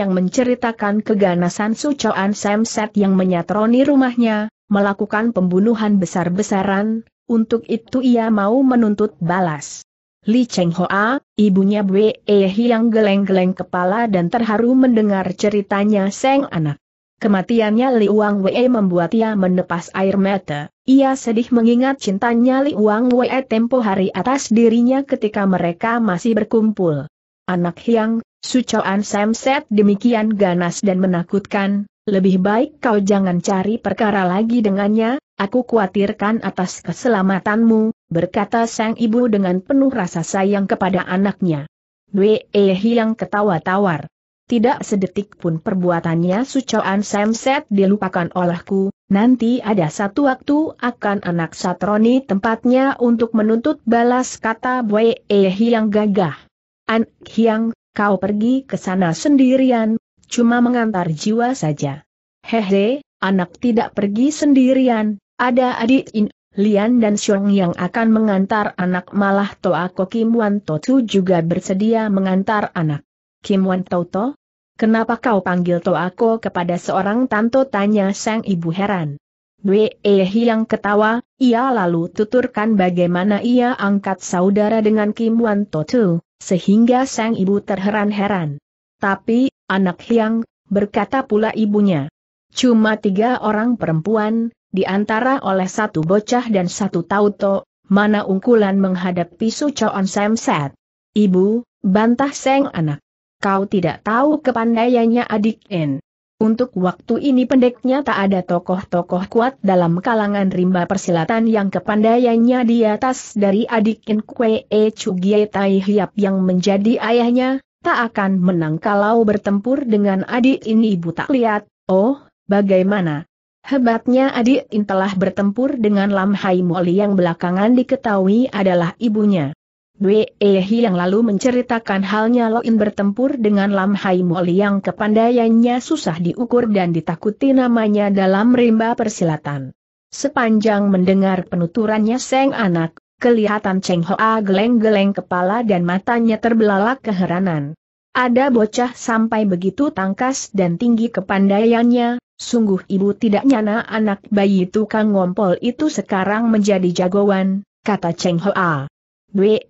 Speaker 1: yang menceritakan keganasan Sucoan Samset yang menyatroni rumahnya, melakukan pembunuhan besar-besaran, untuk itu ia mau menuntut balas. Li Cheng Hoa, ibunya Bwe yang e geleng-geleng kepala dan terharu mendengar ceritanya Seng anak. Kematiannya Li Wang Wei membuat ia menepas air mata. Ia sedih mengingat cintanya Li Wang Wei tempo hari atas dirinya ketika mereka masih berkumpul. Anak Hiang, sucoan Samset demikian ganas dan menakutkan, lebih baik kau jangan cari perkara lagi dengannya, aku khawatirkan atas keselamatanmu, berkata sang ibu dengan penuh rasa sayang kepada anaknya. Wei yang ketawa tawar. Tidak sedetik pun perbuatannya Sucoan Samset dilupakan olehku, nanti ada satu waktu akan anak Satroni tempatnya untuk menuntut balas kata Wei yang gagah. An Hyang, kau pergi ke sana sendirian, cuma mengantar jiwa saja. Hehe, anak tidak pergi sendirian, ada adik In Lian dan Xiong yang akan mengantar anak malah Toa Toako Kim Wan Totu juga bersedia mengantar anak. Kim Wan Toto? Kenapa kau panggil Toa Toako kepada seorang tanto tanya sang ibu heran. Dwe yang e ketawa, ia lalu tuturkan bagaimana ia angkat saudara dengan Kim Wan Totu, sehingga sang ibu terheran-heran. Tapi, anak Hyang, berkata pula ibunya. Cuma tiga orang perempuan, di antara oleh satu bocah dan satu tauto, mana ungkulan menghadapi Sucoon Samset. Ibu, bantah seng anak. Kau tidak tahu kepandaiannya adik N. Untuk waktu ini pendeknya tak ada tokoh-tokoh kuat dalam kalangan rimba persilatan yang kepandaiannya di atas dari adik In Kwe E Tai Hiap yang menjadi ayahnya, tak akan menang kalau bertempur dengan adik ini ibu tak lihat, oh, bagaimana? Hebatnya adik In telah bertempur dengan Lam Hai Moli yang belakangan diketahui adalah ibunya. Wei e Hi yang lalu menceritakan halnya Lo In bertempur dengan Lam Hai Moli yang kepandaiannya susah diukur dan ditakuti namanya dalam rimba persilatan. Sepanjang mendengar penuturannya Seng Anak, kelihatan Cheng Hoa geleng-geleng kepala dan matanya terbelalak keheranan. Ada bocah sampai begitu tangkas dan tinggi kepandaiannya, Sungguh ibu tidak nyana anak bayi tukang ngompol itu sekarang menjadi jagoan, kata Cheng Hoa. Wei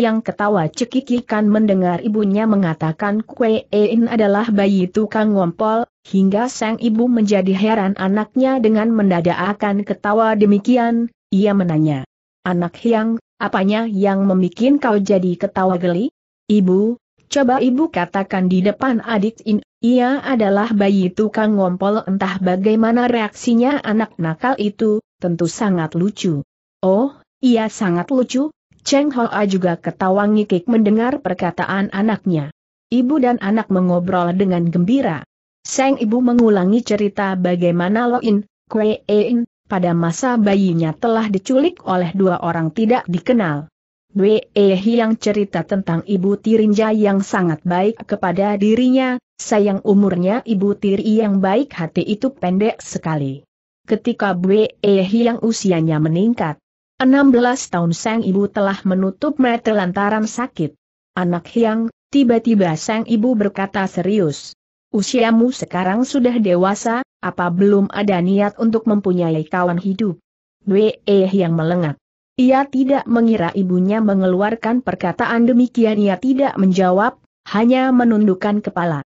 Speaker 1: yang ketawa cekikikan mendengar ibunya mengatakan Kue In adalah bayi tukang ngompol, hingga sang ibu menjadi heran anaknya dengan mendadak akan ketawa demikian, ia menanya. Anak Hyang, apanya yang memikin kau jadi ketawa geli? Ibu, coba ibu katakan di depan adik In ia adalah bayi tukang ngompol entah bagaimana reaksinya anak nakal itu, tentu sangat lucu. Oh, ia sangat lucu, Cheng Hoa juga ketawa ngikik mendengar perkataan anaknya. Ibu dan anak mengobrol dengan gembira. Sang ibu mengulangi cerita bagaimana Loin, Kue pada masa bayinya telah diculik oleh dua orang tidak dikenal. Wei yang cerita tentang ibu Tirinja yang sangat baik kepada dirinya, Sayang umurnya ibu tiri yang baik hati itu pendek sekali. Ketika Ehi e yang usianya meningkat, 16 tahun sang ibu telah menutup mata lantaran sakit. Anak Hiang, tiba-tiba sang ibu berkata serius. Usiamu sekarang sudah dewasa, apa belum ada niat untuk mempunyai kawan hidup? Ehi e yang melengak. Ia tidak mengira ibunya mengeluarkan perkataan demikian ia tidak menjawab, hanya menundukkan kepala.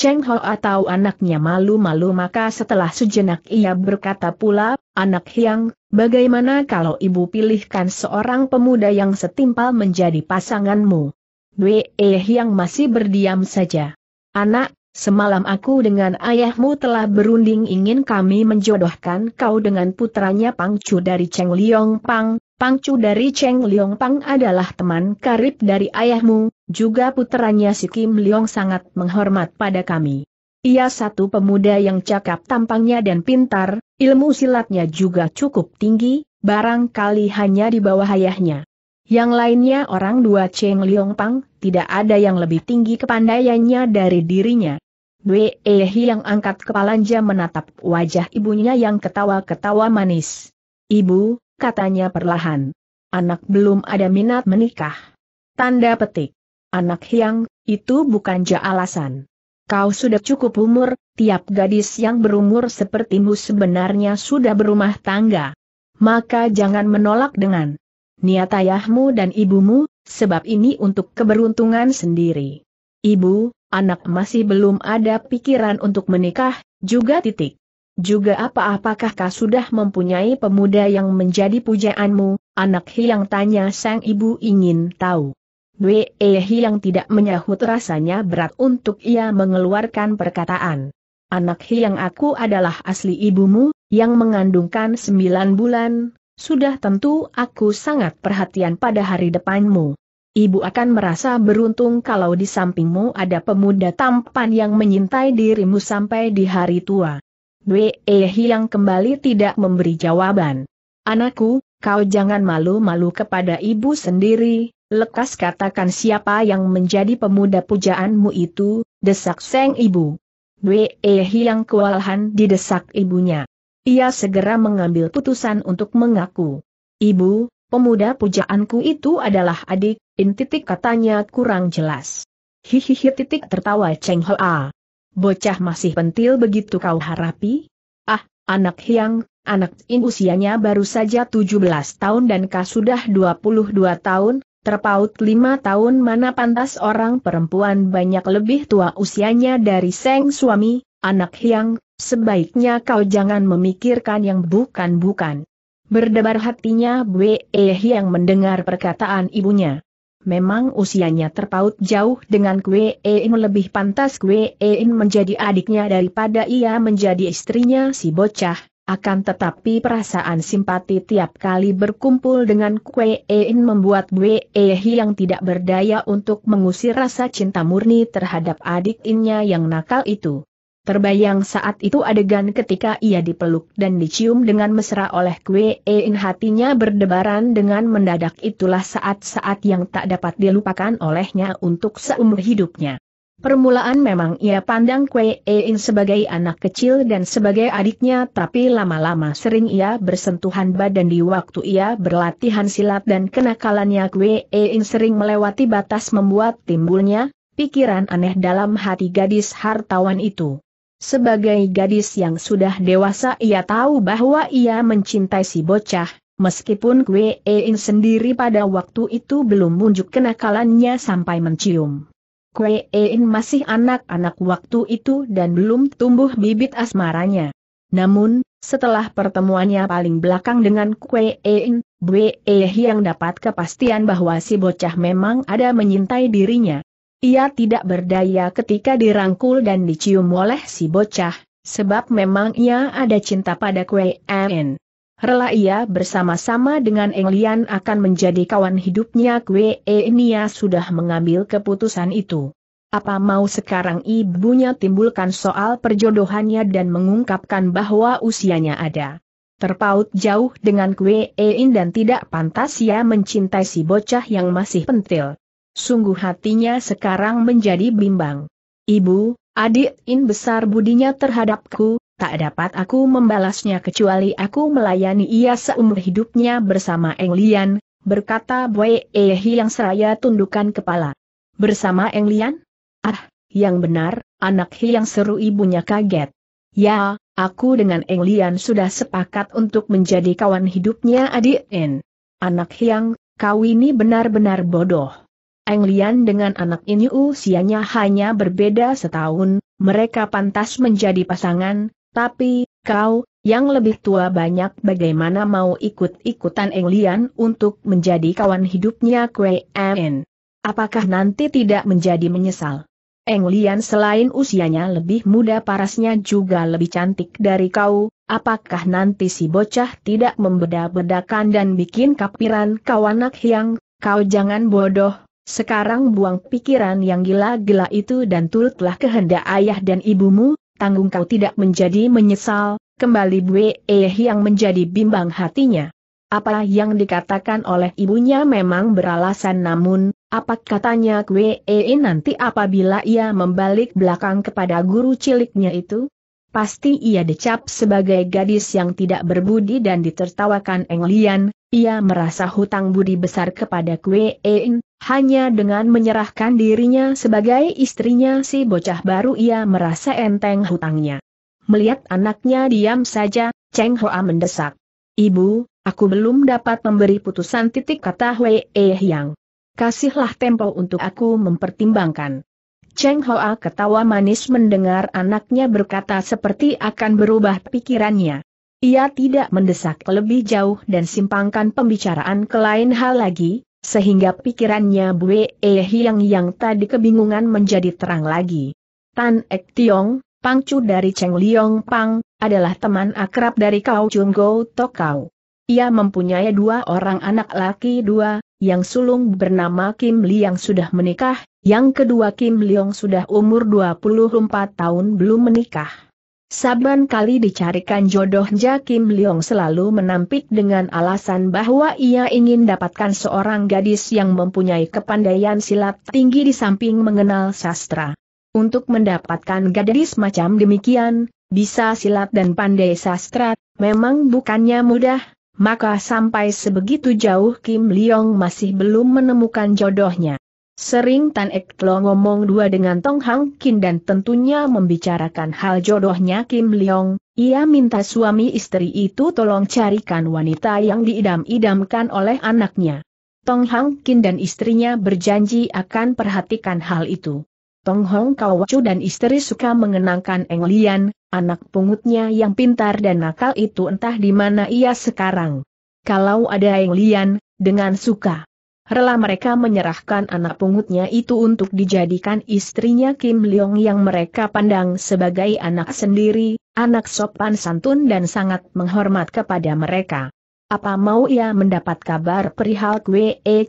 Speaker 1: Cheng Ho atau anaknya malu-malu maka setelah sejenak ia berkata pula, anak Hyang, bagaimana kalau ibu pilihkan seorang pemuda yang setimpal menjadi pasanganmu? Wei e Hyang masih berdiam saja. Anak, semalam aku dengan ayahmu telah berunding ingin kami menjodohkan kau dengan putranya Pang Chu dari Cheng Liong Pang, Pang Chu dari Cheng Liong Pang adalah teman karib dari ayahmu, juga puteranya si Kim Leong sangat menghormat pada kami. Ia satu pemuda yang cakap tampangnya dan pintar, ilmu silatnya juga cukup tinggi, barangkali hanya di bawah ayahnya. Yang lainnya orang dua Cheng Leong Pang, tidak ada yang lebih tinggi kepandaiannya dari dirinya. Wei yang angkat kepalanya menatap wajah ibunya yang ketawa-ketawa manis. Ibu, katanya perlahan. Anak belum ada minat menikah. Tanda petik. Anak Hyang, itu bukan ja alasan. Kau sudah cukup umur, tiap gadis yang berumur sepertimu sebenarnya sudah berumah tangga. Maka jangan menolak dengan niat ayahmu dan ibumu, sebab ini untuk keberuntungan sendiri. Ibu, anak masih belum ada pikiran untuk menikah, juga titik. Juga apa-apakah kau sudah mempunyai pemuda yang menjadi pujaanmu, anak Hyang tanya sang ibu ingin tahu. Dwe Ehi yang tidak menyahut rasanya berat untuk ia mengeluarkan perkataan. Anak hi yang aku adalah asli ibumu, yang mengandungkan sembilan bulan, sudah tentu aku sangat perhatian pada hari depanmu. Ibu akan merasa beruntung kalau di sampingmu ada pemuda tampan yang menyintai dirimu sampai di hari tua. Dwe Ehi yang kembali tidak memberi jawaban. Anakku, kau jangan malu-malu kepada ibu sendiri, Lekas katakan siapa yang menjadi pemuda pujaanmu itu, desak Seng Ibu. Dwe yang e kewalahan didesak ibunya. Ia segera mengambil putusan untuk mengaku. Ibu, pemuda pujaanku itu adalah adik, in titik katanya kurang jelas. Hihihi titik tertawa Cheng Hoa. Bocah masih pentil begitu kau harapi? Ah, anak yang, anak In usianya baru saja 17 tahun dan Kah sudah 22 tahun, Terpaut lima tahun mana pantas orang perempuan banyak lebih tua usianya dari seng suami, anak Hyang, sebaiknya kau jangan memikirkan yang bukan-bukan. Berdebar hatinya Bwe Hyang eh mendengar perkataan ibunya. Memang usianya terpaut jauh dengan Kwe In eh lebih pantas Kwe In eh menjadi adiknya daripada ia menjadi istrinya si bocah, akan tetapi perasaan simpati tiap kali berkumpul dengan Kue Ein membuat Bwe Ehi yang tidak berdaya untuk mengusir rasa cinta murni terhadap adik Innya yang nakal itu. Terbayang saat itu adegan ketika ia dipeluk dan dicium dengan mesra oleh Kue Ein hatinya berdebaran dengan mendadak itulah saat-saat yang tak dapat dilupakan olehnya untuk seumur hidupnya. Permulaan memang ia pandang Kwe Ein sebagai anak kecil dan sebagai adiknya tapi lama-lama sering ia bersentuhan badan di waktu ia berlatihan silat dan kenakalannya Kwe Ein sering melewati batas membuat timbulnya pikiran aneh dalam hati gadis hartawan itu. Sebagai gadis yang sudah dewasa ia tahu bahwa ia mencintai si bocah, meskipun Kwe Ein sendiri pada waktu itu belum munjuk kenakalannya sampai mencium. Kue In masih anak-anak waktu itu dan belum tumbuh bibit asmaranya. Namun, setelah pertemuannya paling belakang dengan Kue Bue Bwe yang dapat kepastian bahwa si bocah memang ada menyintai dirinya. Ia tidak berdaya ketika dirangkul dan dicium oleh si bocah, sebab memang ia ada cinta pada Kue In rela ia bersama-sama dengan Englian akan menjadi kawan hidupnya Kwe e Nia sudah mengambil keputusan itu. Apa mau sekarang ibunya timbulkan soal perjodohannya dan mengungkapkan bahwa usianya ada. Terpaut jauh dengan Kwe e In dan tidak pantas ia mencintai si bocah yang masih pentil. Sungguh hatinya sekarang menjadi bimbang. Ibu, adik In besar budinya terhadapku, tak dapat aku membalasnya kecuali aku melayani ia seumur hidupnya bersama Eng Lian, berkata Boy Ehi yang seraya tundukkan kepala. Bersama Eng Lian? Ah, yang benar, anak Hi yang seru ibunya kaget. Ya, aku dengan Eng Lian sudah sepakat untuk menjadi kawan hidupnya adik En. Anak Hiang, kau ini benar-benar bodoh. Eng Lian dengan anak ini usianya hanya berbeda setahun, mereka pantas menjadi pasangan, tapi, kau, yang lebih tua banyak bagaimana mau ikut-ikutan Eng untuk menjadi kawan hidupnya Kue En. Apakah nanti tidak menjadi menyesal? Eng selain usianya lebih muda parasnya juga lebih cantik dari kau, apakah nanti si bocah tidak membeda-bedakan dan bikin kapiran kau anak yang, kau jangan bodoh, sekarang buang pikiran yang gila-gila itu dan turutlah kehendak ayah dan ibumu, tanggung kau tidak menjadi menyesal, kembali Bwe yang menjadi bimbang hatinya. Apa yang dikatakan oleh ibunya memang beralasan namun, apa katanya Kwe nanti apabila ia membalik belakang kepada guru ciliknya itu? Pasti ia dicap sebagai gadis yang tidak berbudi dan ditertawakan Englian. ia merasa hutang budi besar kepada Kwe hanya dengan menyerahkan dirinya sebagai istrinya si bocah baru ia merasa enteng hutangnya. Melihat anaknya diam saja, Cheng Hoa mendesak. Ibu, aku belum dapat memberi putusan titik kata Wei E Yang. Kasihlah tempo untuk aku mempertimbangkan. Cheng Hoa ketawa manis mendengar anaknya berkata seperti akan berubah pikirannya. Ia tidak mendesak lebih jauh dan simpangkan pembicaraan ke lain hal lagi, sehingga pikirannya bu E Hiang yang tadi kebingungan menjadi terang lagi. Tan Ek Tiong, pangcu dari Cheng Liong Pang, adalah teman akrab dari Kau Chung Go Tokau. Ia mempunyai dua orang anak laki dua, yang sulung bernama Kim Liang yang sudah menikah, yang kedua Kim Liong sudah umur 24 tahun belum menikah. Saban kali dicarikan jodoh Kim Leong selalu menampik dengan alasan bahwa ia ingin dapatkan seorang gadis yang mempunyai kepandaian silat tinggi di samping mengenal sastra. Untuk mendapatkan gadis macam demikian, bisa silat dan pandai sastra, memang bukannya mudah, maka sampai sebegitu jauh Kim Leong masih belum menemukan jodohnya. Sering Tan Ek Lo ngomong dua dengan Tong Hang Kin dan tentunya membicarakan hal jodohnya Kim Leong, ia minta suami istri itu tolong carikan wanita yang diidam-idamkan oleh anaknya. Tong Hang Kin dan istrinya berjanji akan perhatikan hal itu. Tong Hong Chu dan istri suka mengenangkan Eng Lian, anak pungutnya yang pintar dan nakal itu entah di mana ia sekarang. Kalau ada Eng Lian, dengan suka rela mereka menyerahkan anak pungutnya itu untuk dijadikan istrinya Kim Leong yang mereka pandang sebagai anak sendiri, anak sopan santun dan sangat menghormat kepada mereka. Apa mau ia mendapat kabar perihal Kwe E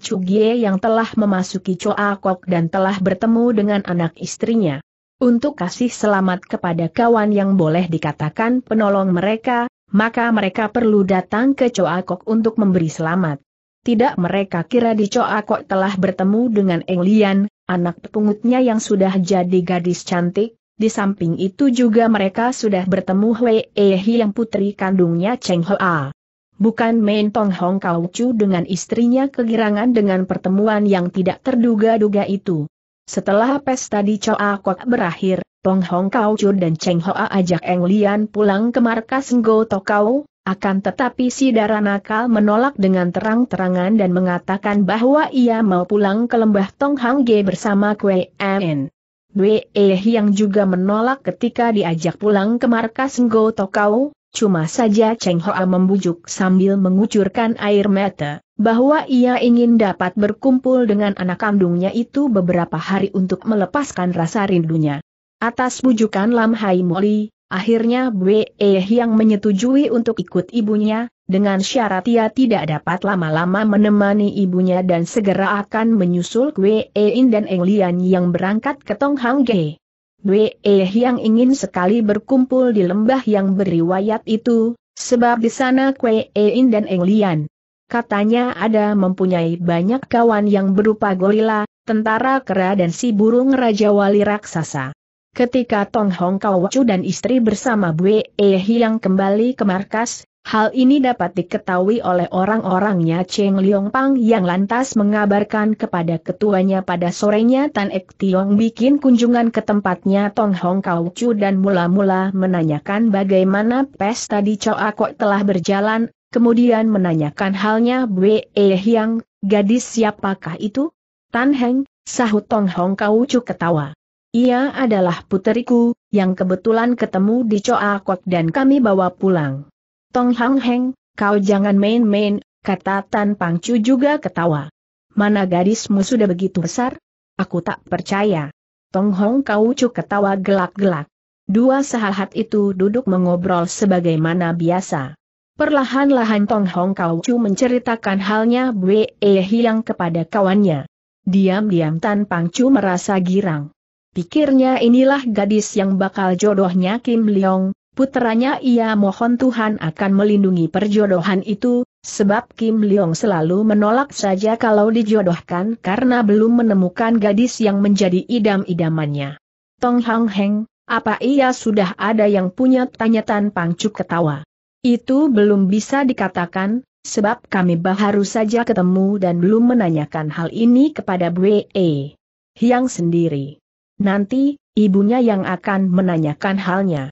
Speaker 1: yang telah memasuki Choa Kok dan telah bertemu dengan anak istrinya? Untuk kasih selamat kepada kawan yang boleh dikatakan penolong mereka, maka mereka perlu datang ke Choa Kok untuk memberi selamat tidak mereka kira di Choa kok telah bertemu dengan Eng Lian, anak pungutnya yang sudah jadi gadis cantik, di samping itu juga mereka sudah bertemu Hwe Ehi yang putri kandungnya Cheng Hoa. Bukan main Tong Hong Kau Chu dengan istrinya kegirangan dengan pertemuan yang tidak terduga-duga itu. Setelah pesta di Choa Kok berakhir, Tong Hong Kau Chu dan Cheng Hoa ajak Eng Lian pulang ke markas Ngo Tokau, akan tetapi si Nakal menolak dengan terang-terangan dan mengatakan bahwa ia mau pulang ke lembah Tong Hang Ge bersama Kwe En. Dwe Eh yang juga menolak ketika diajak pulang ke markas Ngo Tokau, cuma saja Cheng Hoa membujuk sambil mengucurkan air mata, bahwa ia ingin dapat berkumpul dengan anak kandungnya itu beberapa hari untuk melepaskan rasa rindunya. Atas bujukan Lam Hai Moli, Akhirnya Bwe yang menyetujui untuk ikut ibunya, dengan syarat ia tidak dapat lama-lama menemani ibunya dan segera akan menyusul Bwe e In dan Eng Lian yang berangkat ke Tonghangge. Ge. E yang ingin sekali berkumpul di lembah yang beriwayat itu, sebab di sana Kwe e In dan Eng Lian. Katanya ada mempunyai banyak kawan yang berupa gorila, tentara kera dan si burung raja wali raksasa. Ketika Tong Hong Kawacu dan istri bersama Bue E Hiang kembali ke markas, hal ini dapat diketahui oleh orang-orangnya Cheng Liong Pang yang lantas mengabarkan kepada ketuanya pada sorenya Tan Ek Tiong bikin kunjungan ke tempatnya Tong Hong Kawacu dan mula-mula menanyakan bagaimana pesta di Choa Kok telah berjalan, kemudian menanyakan halnya Bue E Hiang, gadis siapakah itu? Tan Heng, sahut Tong Hong Kawacu ketawa. Ia adalah puteriku, yang kebetulan ketemu di Choa Kok dan kami bawa pulang. Tong Hang Heng, kau jangan main-main, kata Tan Pang Chu juga ketawa. Mana gadismu sudah begitu besar? Aku tak percaya. Tong Hong Kau Cu ketawa gelak-gelak. Dua sahabat itu duduk mengobrol sebagaimana biasa. Perlahan-lahan Tong Hong Kau Chu menceritakan halnya Bwe Hiang kepada kawannya. Diam-diam Tan Pang Chu merasa girang. Pikirnya inilah gadis yang bakal jodohnya Kim Leong, putranya. ia mohon Tuhan akan melindungi perjodohan itu, sebab Kim Leong selalu menolak saja kalau dijodohkan karena belum menemukan gadis yang menjadi idam-idamannya. Tong Hang Heng, apa ia sudah ada yang punya tanya Tan Pangcuk ketawa. Itu belum bisa dikatakan, sebab kami baru saja ketemu dan belum menanyakan hal ini kepada Bwe Hyang sendiri. Nanti, ibunya yang akan menanyakan halnya.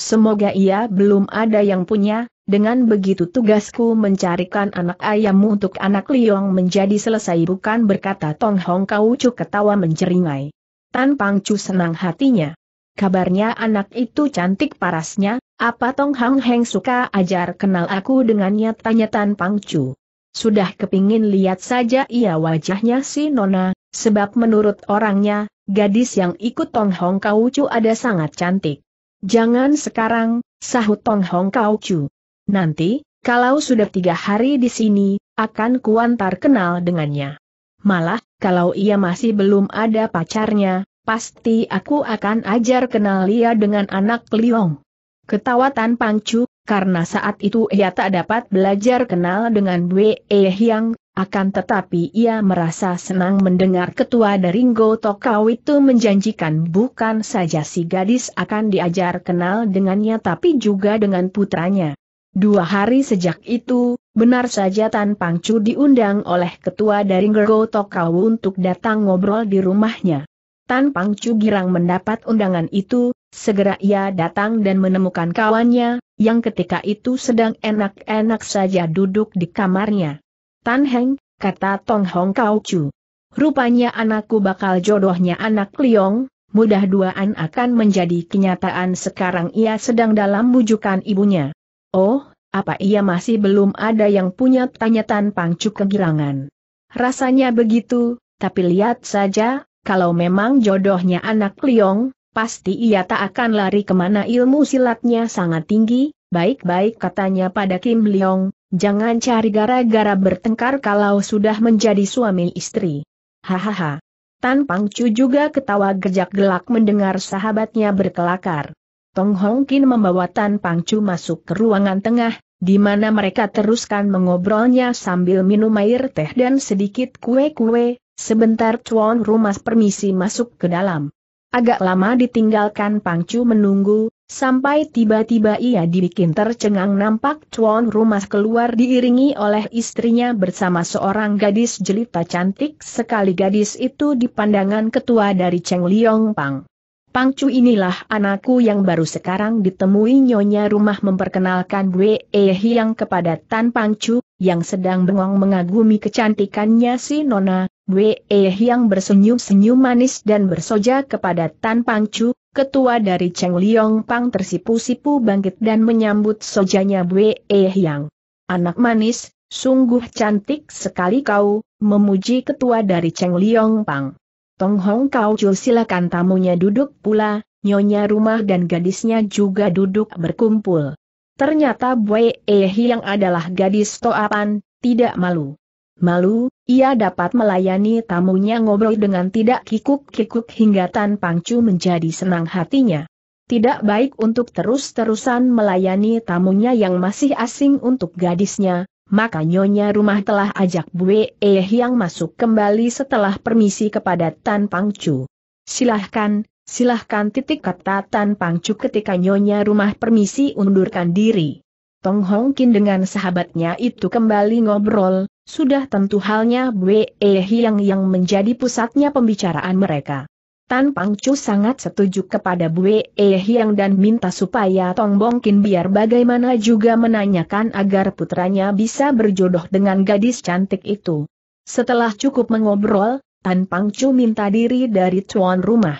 Speaker 1: Semoga ia belum ada yang punya, dengan begitu tugasku mencarikan anak ayammu untuk anak Liong menjadi selesai bukan berkata Tong Hong Kaucu ketawa menceringai. Tan Pang Chu senang hatinya. Kabarnya anak itu cantik parasnya, apa Tong Hang Heng suka ajar kenal aku dengannya tanya Tan Pang Chu. Sudah kepingin lihat saja ia wajahnya si Nona, Sebab menurut orangnya, gadis yang ikut Tong Hong Kau Chu ada sangat cantik. Jangan sekarang, sahut Tong Hong Kau Chu. Nanti, kalau sudah tiga hari di sini, akan kuantar kenal dengannya. Malah, kalau ia masih belum ada pacarnya, pasti aku akan ajar kenal dia dengan anak Liong. Ketawatan Pangcu, karena saat itu ia tak dapat belajar kenal dengan Wei Yang, akan tetapi ia merasa senang mendengar ketua dari Ngo Tokau itu menjanjikan bukan saja si gadis akan diajar kenal dengannya tapi juga dengan putranya. Dua hari sejak itu, benar saja Tan Pangcu diundang oleh ketua dari Ngo Tokau untuk datang ngobrol di rumahnya. Tan Pangcu girang mendapat undangan itu, segera ia datang dan menemukan kawannya, yang ketika itu sedang enak-enak saja duduk di kamarnya. Tan Heng, kata Tong Hong Kau Chu. Rupanya anakku bakal jodohnya anak Liong, mudah duaan akan menjadi kenyataan sekarang ia sedang dalam bujukan ibunya. Oh, apa ia masih belum ada yang punya tanya Tan Pang Chu kegirangan. Rasanya begitu, tapi lihat saja, kalau memang jodohnya anak Liong, pasti ia tak akan lari kemana ilmu silatnya sangat tinggi, baik-baik katanya pada Kim Liong, Jangan cari gara-gara bertengkar kalau sudah menjadi suami istri. Hahaha. Tan Pang Chu juga ketawa gejak gelak mendengar sahabatnya berkelakar. Tong Hong Kin membawa Tan Pang Chu masuk ke ruangan tengah, di mana mereka teruskan mengobrolnya sambil minum air teh dan sedikit kue-kue, sebentar Chuan rumah permisi masuk ke dalam. Agak lama ditinggalkan Pang Chu menunggu, Sampai tiba-tiba ia dibikin tercengang nampak cuan rumah keluar diiringi oleh istrinya bersama seorang gadis jelita cantik sekali gadis itu dipandangan ketua dari Cheng Liong Pang. Pang Chu inilah anakku yang baru sekarang ditemui nyonya rumah memperkenalkan Wei Hiang kepada Tan Pang Chu, yang sedang bengong mengagumi kecantikannya si Nona. Wei Hiang bersenyum-senyum manis dan bersoja kepada Tan Pang Chu ketua dari Cheng Liong Pang tersipu-sipu bangkit dan menyambut sojanya Bue Eh Yang. Anak manis, sungguh cantik sekali kau, memuji ketua dari Cheng Liong Pang. Tong Hong Kau Chul silakan tamunya duduk pula, nyonya rumah dan gadisnya juga duduk berkumpul. Ternyata Bue Eh yang adalah gadis toapan, tidak malu malu, ia dapat melayani tamunya ngobrol dengan tidak kikuk-kikuk hingga Tan Pangcu menjadi senang hatinya. Tidak baik untuk terus-terusan melayani tamunya yang masih asing untuk gadisnya, maka nyonya rumah telah ajak Bue Eh yang masuk kembali setelah permisi kepada Tan Pangcu. Silahkan, silahkan titik kata Tan Pangcu ketika nyonya rumah permisi undurkan diri. Tong Hong Kin dengan sahabatnya itu kembali ngobrol, sudah tentu halnya Bwe Hiang yang menjadi pusatnya pembicaraan mereka. Tan Pangcu sangat setuju kepada Bwe Hiang dan minta supaya Tong Bongkin biar bagaimana juga menanyakan agar putranya bisa berjodoh dengan gadis cantik itu. Setelah cukup mengobrol, Tan Pangcu minta diri dari tuan rumah.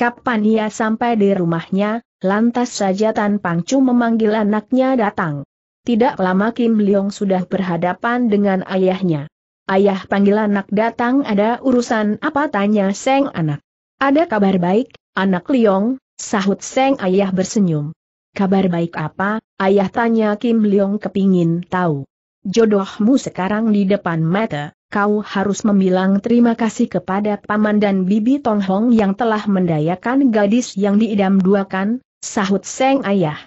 Speaker 1: Kapan ia sampai di rumahnya, lantas saja Tan Pangcu memanggil anaknya datang. Tidak lama Kim Leong sudah berhadapan dengan ayahnya. Ayah panggil anak datang ada urusan apa tanya Seng anak. Ada kabar baik, anak Leong, sahut Seng ayah bersenyum. Kabar baik apa, ayah tanya Kim Leong kepingin tahu. Jodohmu sekarang di depan mata, kau harus membilang terima kasih kepada paman dan bibi Tong Hong yang telah mendayakan gadis yang diidam duakan, sahut Seng ayah.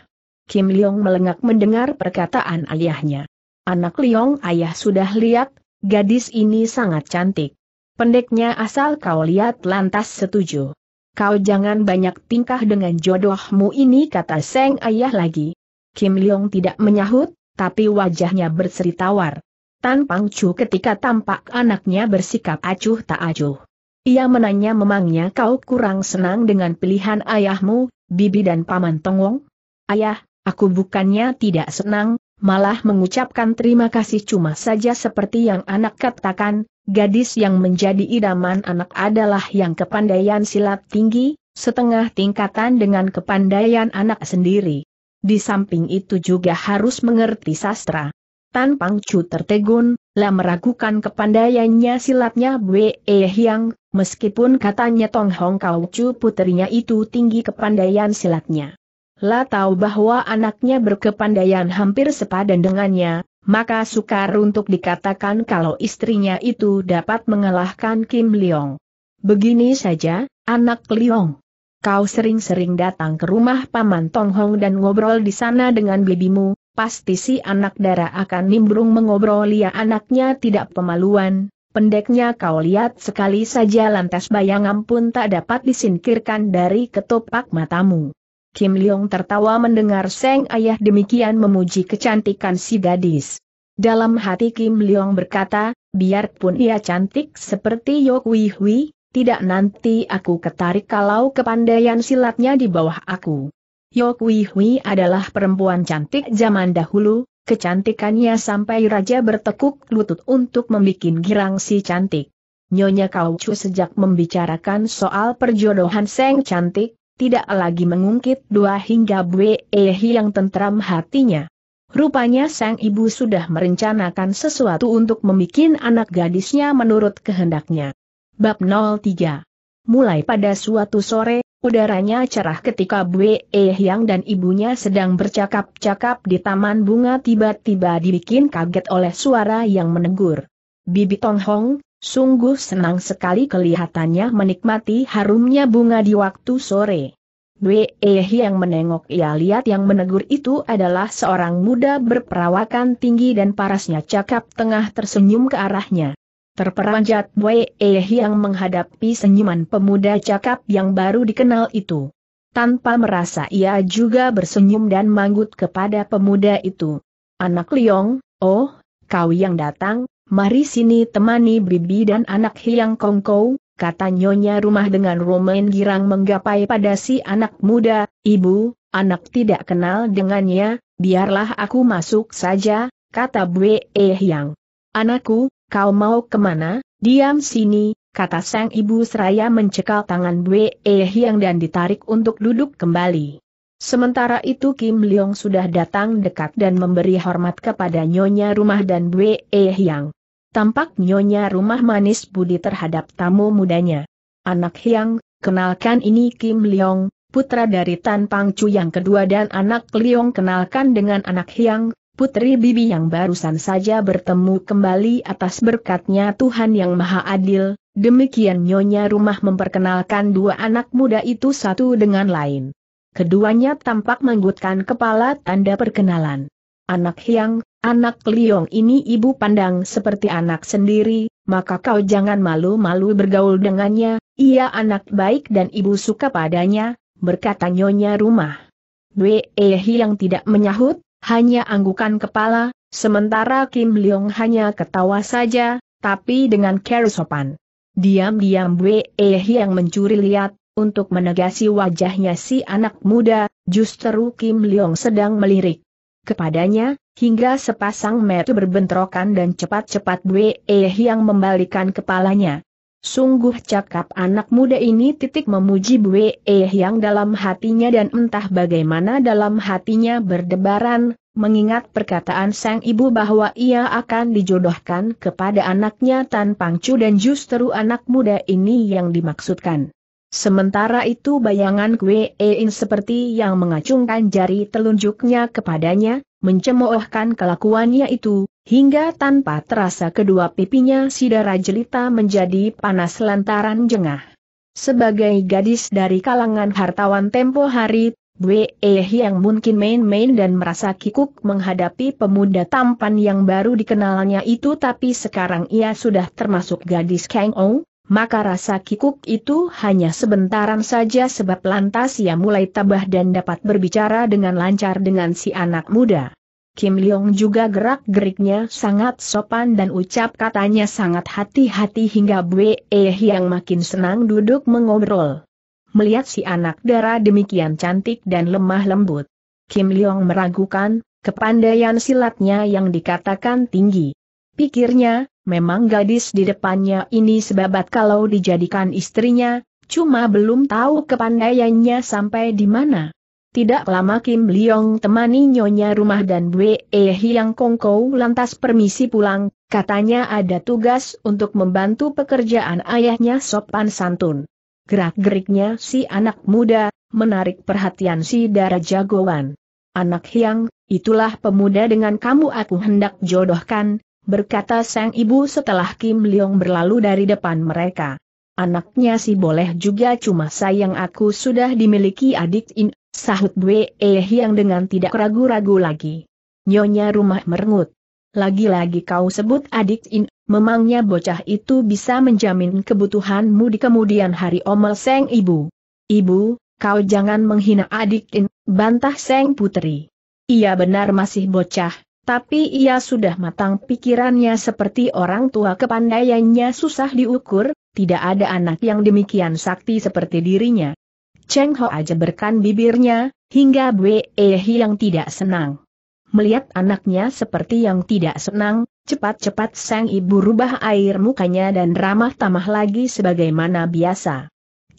Speaker 1: Kim Leong melengak mendengar perkataan ayahnya. Anak Leong ayah sudah lihat, gadis ini sangat cantik. Pendeknya asal kau lihat lantas setuju. Kau jangan banyak tingkah dengan jodohmu ini kata Seng ayah lagi. Kim Leong tidak menyahut, tapi wajahnya berseri tawar. Tan Pang Chu ketika tampak anaknya bersikap acuh tak acuh. Ia menanya memangnya kau kurang senang dengan pilihan ayahmu, bibi dan paman Tongwong? Ayah, Aku bukannya tidak senang, malah mengucapkan terima kasih cuma saja seperti yang anak katakan, gadis yang menjadi idaman anak adalah yang kepandaian silat tinggi, setengah tingkatan dengan kepandaian anak sendiri. Di samping itu juga harus mengerti sastra. Tan Pang Chu tertegun, lah meragukan kepandaiannya silatnya Bwe Hyang, meskipun katanya Tong Hong Kau Chu putrinya itu tinggi kepandaian silatnya. La tahu bahwa anaknya berkepandaian hampir sepadan dengannya, maka sukar untuk dikatakan kalau istrinya itu dapat mengalahkan Kim Leong. Begini saja, anak Leong. Kau sering-sering datang ke rumah Paman Tong Hong dan ngobrol di sana dengan bibimu, pasti si anak dara akan nimbrung mengobrol ya anaknya tidak pemaluan, Pendeknya kau lihat sekali saja lantas bayangan pun tak dapat disingkirkan dari ketopak matamu. Kim Leong tertawa mendengar Seng Ayah demikian memuji kecantikan si gadis. Dalam hati Kim Leong berkata, biarpun ia cantik seperti Yok Wi Hui, tidak nanti aku ketarik kalau kepandaian silatnya di bawah aku. Yok Wi Hui adalah perempuan cantik zaman dahulu, kecantikannya sampai raja bertekuk lutut untuk membuat girang si cantik. Nyonya Kau Chu sejak membicarakan soal perjodohan Seng cantik, tidak lagi mengungkit dua hingga Bwe eh yang tentram hatinya. Rupanya sang ibu sudah merencanakan sesuatu untuk membuat anak gadisnya menurut kehendaknya. Bab 03 Mulai pada suatu sore, udaranya cerah ketika Bwe eh yang dan ibunya sedang bercakap-cakap di taman bunga tiba-tiba dibikin kaget oleh suara yang menegur. Bibi Hong. Sungguh senang sekali kelihatannya menikmati harumnya bunga di waktu sore. Dwe yang menengok ia lihat yang menegur itu adalah seorang muda berperawakan tinggi dan parasnya cakap tengah tersenyum ke arahnya. Terperanjat Dwe yang menghadapi senyuman pemuda cakap yang baru dikenal itu. Tanpa merasa ia juga bersenyum dan manggut kepada pemuda itu. Anak Liong, oh, kau yang datang, Mari sini temani bibi dan anak hiang kongkow, kata nyonya rumah dengan romain girang menggapai pada si anak muda, ibu, anak tidak kenal dengannya, biarlah aku masuk saja, kata Eh e Yang. Anakku, kau mau kemana, diam sini, kata sang ibu seraya mencekal tangan Eh e Yang dan ditarik untuk duduk kembali. Sementara itu Kim Leong sudah datang dekat dan memberi hormat kepada nyonya rumah dan Eh e Yang. Tampak nyonya rumah manis budi terhadap tamu mudanya. Anak Hyang, kenalkan ini Kim Leong, putra dari Tan Pang Chu yang kedua dan anak Leong kenalkan dengan anak Hyang, putri bibi yang barusan saja bertemu kembali atas berkatnya Tuhan yang Maha Adil. Demikian nyonya rumah memperkenalkan dua anak muda itu satu dengan lain. Keduanya tampak menggutkan kepala tanda perkenalan anak Hyang, anak Liong ini ibu pandang seperti anak sendiri, maka kau jangan malu-malu bergaul dengannya, ia anak baik dan ibu suka padanya, berkata nyonya rumah. Wei yang tidak menyahut, hanya anggukan kepala, sementara Kim Liong hanya ketawa saja, tapi dengan care sopan. Diam-diam Wei yang mencuri lihat, untuk menegasi wajahnya si anak muda, justru Kim Liong sedang melirik kepadanya, hingga sepasang mata berbentrokan dan cepat-cepat E yang membalikan kepalanya. Sungguh cakap anak muda ini titik memuji Bue Hyang yang dalam hatinya dan entah bagaimana dalam hatinya berdebaran, mengingat perkataan sang ibu bahwa ia akan dijodohkan kepada anaknya Tan Pangcu dan justru anak muda ini yang dimaksudkan. Sementara itu bayangan Kwe In seperti yang mengacungkan jari telunjuknya kepadanya, mencemoohkan kelakuannya itu, hingga tanpa terasa kedua pipinya si darah jelita menjadi panas lantaran jengah. Sebagai gadis dari kalangan hartawan tempo hari, Bwe yang mungkin main-main dan merasa kikuk menghadapi pemuda tampan yang baru dikenalnya itu tapi sekarang ia sudah termasuk gadis Kang Ou, maka rasa kikuk itu hanya sebentaran saja sebab lantas ia mulai tabah dan dapat berbicara dengan lancar dengan si anak muda. Kim Leong juga gerak-geriknya sangat sopan dan ucap katanya sangat hati-hati hingga Bwe eh yang makin senang duduk mengobrol. Melihat si anak dara demikian cantik dan lemah lembut, Kim Leong meragukan, kepandaian silatnya yang dikatakan tinggi. Pikirnya, memang gadis di depannya ini sebabat kalau dijadikan istrinya, cuma belum tahu kepandaiannya sampai di mana. Tidak lama Kim Leong temani nyonya rumah dan Bwe Ehi Hiang Kongkou lantas permisi pulang, katanya ada tugas untuk membantu pekerjaan ayahnya sopan santun. Gerak-geriknya si anak muda, menarik perhatian si darah jagoan. Anak Hiang, itulah pemuda dengan kamu aku hendak jodohkan, berkata sang ibu setelah Kim Leong berlalu dari depan mereka. Anaknya si boleh juga cuma sayang aku sudah dimiliki adik in, sahut Bwe Eh yang dengan tidak ragu-ragu lagi. Nyonya rumah merengut. Lagi-lagi kau sebut adik in, memangnya bocah itu bisa menjamin kebutuhanmu di kemudian hari omel sang ibu. Ibu, kau jangan menghina adik in, bantah sang putri. Ia benar masih bocah, tapi ia sudah matang pikirannya seperti orang tua kepandaiannya susah diukur, tidak ada anak yang demikian sakti seperti dirinya. Cheng Ho aja berkan bibirnya, hingga Bwe Ehi yang tidak senang. Melihat anaknya seperti yang tidak senang, cepat-cepat sang ibu rubah air mukanya dan ramah tamah lagi sebagaimana biasa.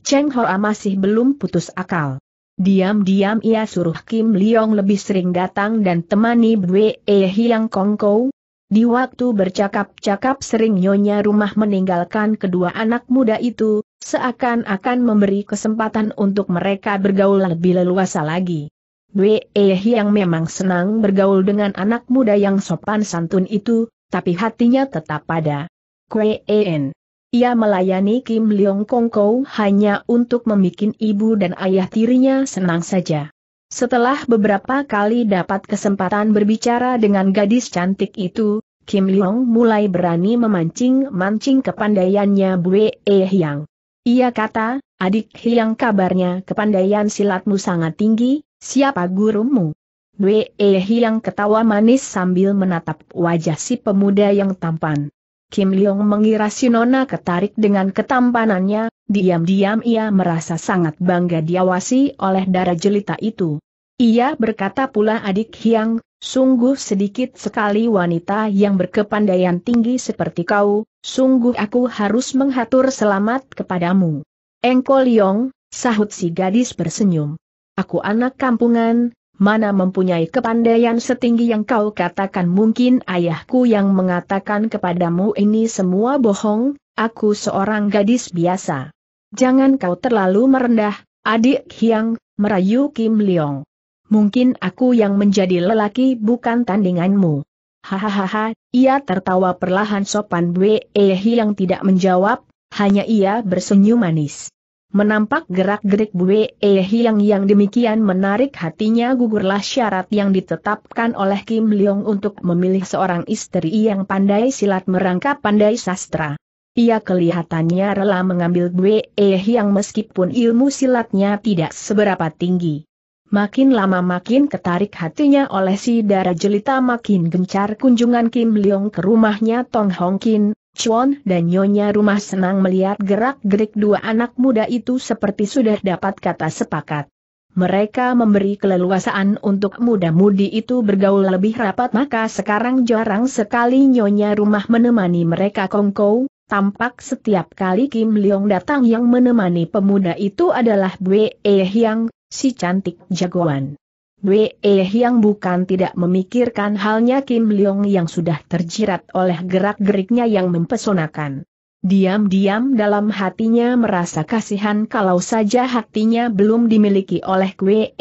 Speaker 1: Cheng Ho masih belum putus akal. Diam-diam ia suruh Kim Leong lebih sering datang dan temani Bwe E Hiang Kou. Di waktu bercakap-cakap sering nyonya rumah meninggalkan kedua anak muda itu, seakan-akan memberi kesempatan untuk mereka bergaul lebih leluasa lagi. Bwe E Hiang memang senang bergaul dengan anak muda yang sopan santun itu, tapi hatinya tetap pada Kwe En. Ia melayani Kim Leong Kong Kou hanya untuk membuat ibu dan ayah tirinya senang saja. Setelah beberapa kali dapat kesempatan berbicara dengan gadis cantik itu, Kim Leong mulai berani memancing-mancing kepandaiannya Bue E Hyang. Ia kata, adik Hyang kabarnya kepandaian silatmu sangat tinggi, siapa gurumu? E Hyang ketawa manis sambil menatap wajah si pemuda yang tampan. Kim Leong mengira Si Nona ketarik dengan ketampanannya, diam-diam ia merasa sangat bangga diawasi oleh darah jelita itu. Ia berkata pula adik Hyang, sungguh sedikit sekali wanita yang berkepandaian tinggi seperti kau, sungguh aku harus menghatur selamat kepadamu. Engkol Leong, sahut si gadis bersenyum. Aku anak kampungan, mana mempunyai kepandaian setinggi yang kau katakan mungkin ayahku yang mengatakan kepadamu ini semua bohong, aku seorang gadis biasa. Jangan kau terlalu merendah, adik Hyang, merayu Kim Leong. Mungkin aku yang menjadi lelaki bukan tandinganmu. Hahaha, ia tertawa perlahan sopan Bwe Hyang tidak menjawab, hanya ia bersenyum manis. Menampak gerak-gerik Bu Eh yang demikian menarik hatinya gugurlah syarat yang ditetapkan oleh Kim Leong untuk memilih seorang istri yang pandai silat merangkap pandai sastra. Ia kelihatannya rela mengambil Eh Yang meskipun ilmu silatnya tidak seberapa tinggi. Makin lama makin ketarik hatinya oleh si darah jelita makin gencar kunjungan Kim Leong ke rumahnya Tong Hong Kin, Chuan dan Nyonya Rumah senang melihat gerak-gerik dua anak muda itu seperti sudah dapat kata sepakat. Mereka memberi keleluasaan untuk muda-mudi itu bergaul lebih rapat maka sekarang jarang sekali Nyonya Rumah menemani mereka kongkow, tampak setiap kali Kim Leong datang yang menemani pemuda itu adalah Bwe Yang, si cantik jagoan. Bwe yang bukan tidak memikirkan halnya Kim Leong yang sudah terjerat oleh gerak-geriknya yang mempesonakan. Diam-diam dalam hatinya merasa kasihan kalau saja hatinya belum dimiliki oleh Kwe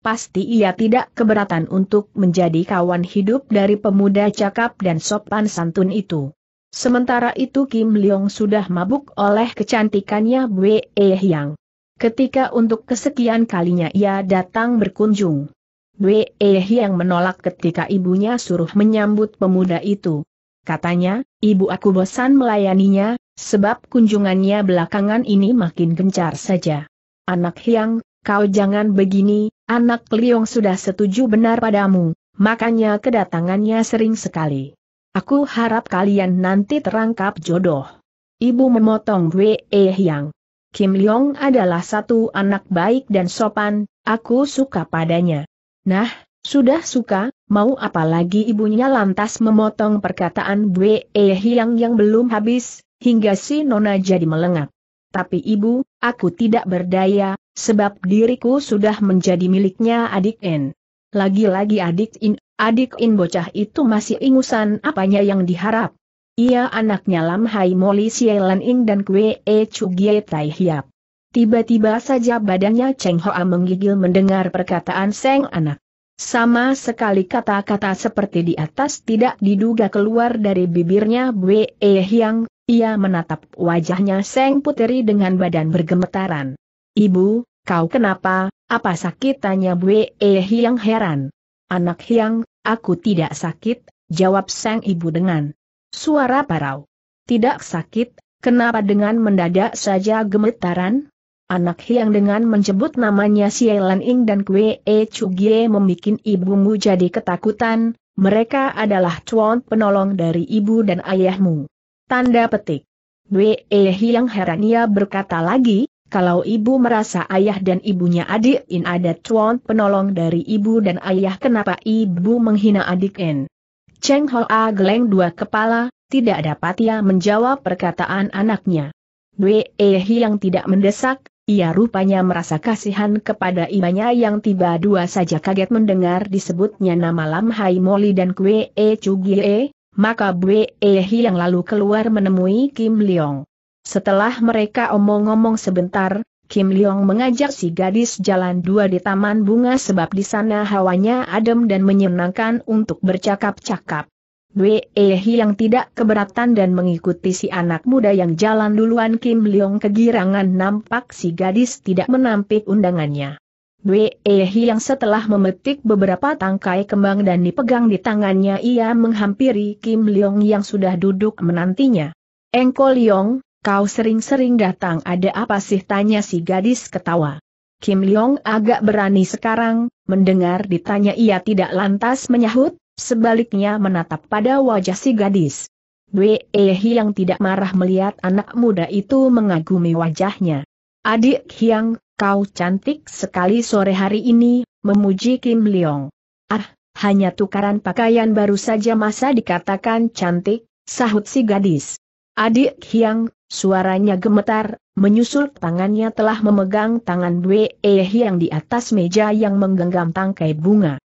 Speaker 1: pasti ia tidak keberatan untuk menjadi kawan hidup dari pemuda cakap dan sopan santun itu. Sementara itu Kim Leong sudah mabuk oleh kecantikannya Bwe Yang. Ketika untuk kesekian kalinya ia datang berkunjung, Dwe yang menolak ketika ibunya suruh menyambut pemuda itu. Katanya, ibu aku bosan melayaninya, sebab kunjungannya belakangan ini makin gencar saja. Anak Hyang, kau jangan begini, anak Liong sudah setuju benar padamu, makanya kedatangannya sering sekali. Aku harap kalian nanti terangkap jodoh. Ibu memotong Dwe Hyang. Kim Leong adalah satu anak baik dan sopan, aku suka padanya. Nah, sudah suka, mau apa lagi ibunya lantas memotong perkataan Bwe Hiang yang belum habis, hingga si Nona jadi melengat. Tapi ibu, aku tidak berdaya, sebab diriku sudah menjadi miliknya adik N. Lagi-lagi adik In, adik In bocah itu masih ingusan apanya yang diharap. Ia anaknya Lam Hai Moli Sielan Ing dan Kwe E Chugie Tai Hiap. Tiba-tiba saja badannya Cheng Hoa menggigil mendengar perkataan Seng Anak. Sama sekali kata-kata seperti di atas tidak diduga keluar dari bibirnya Bwe Hyang, ia menatap wajahnya Seng Puteri dengan badan bergemetaran. Ibu, kau kenapa, apa sakit tanya Bwe Hyang heran. Anak Hyang, aku tidak sakit, jawab Seng Ibu dengan suara parau. Tidak sakit, kenapa dengan mendadak saja gemetaran? Anak Hiang dengan menyebut namanya Sielan Ing dan Kwe E Chugie membuat ibumu jadi ketakutan, mereka adalah cuan penolong dari ibu dan ayahmu. Tanda petik. Kwe E Hiang Herania berkata lagi, kalau ibu merasa ayah dan ibunya adik In ada cuan penolong dari ibu dan ayah kenapa ibu menghina adik In? Cheng a geleng dua kepala, tidak dapat ia menjawab perkataan anaknya. Dwe e Hiang tidak mendesak, ia rupanya merasa kasihan kepada imannya yang tiba dua saja kaget mendengar disebutnya nama Lam Hai Moli dan Kwe E Chugie, e, maka Bwe E Hi yang lalu keluar menemui Kim Leong. Setelah mereka omong-omong sebentar, Kim Leong mengajak si gadis jalan dua di taman bunga sebab di sana hawanya adem dan menyenangkan untuk bercakap-cakap. Wei Ehi yang tidak keberatan dan mengikuti si anak muda yang jalan duluan Kim Leong kegirangan nampak si gadis tidak menampik undangannya. Wei Ehi yang setelah memetik beberapa tangkai kembang dan dipegang di tangannya ia menghampiri Kim Leong yang sudah duduk menantinya. Engko Leong, kau sering-sering datang ada apa sih tanya si gadis ketawa. Kim Leong agak berani sekarang, mendengar ditanya ia tidak lantas menyahut, sebaliknya menatap pada wajah si gadis. Wei yang tidak marah melihat anak muda itu mengagumi wajahnya. Adik Hyang, kau cantik sekali sore hari ini, memuji Kim Leong. Ah, hanya tukaran pakaian baru saja masa dikatakan cantik, sahut si gadis. Adik Hyang, suaranya gemetar, menyusul tangannya telah memegang tangan Wei yang di atas meja yang menggenggam tangkai bunga.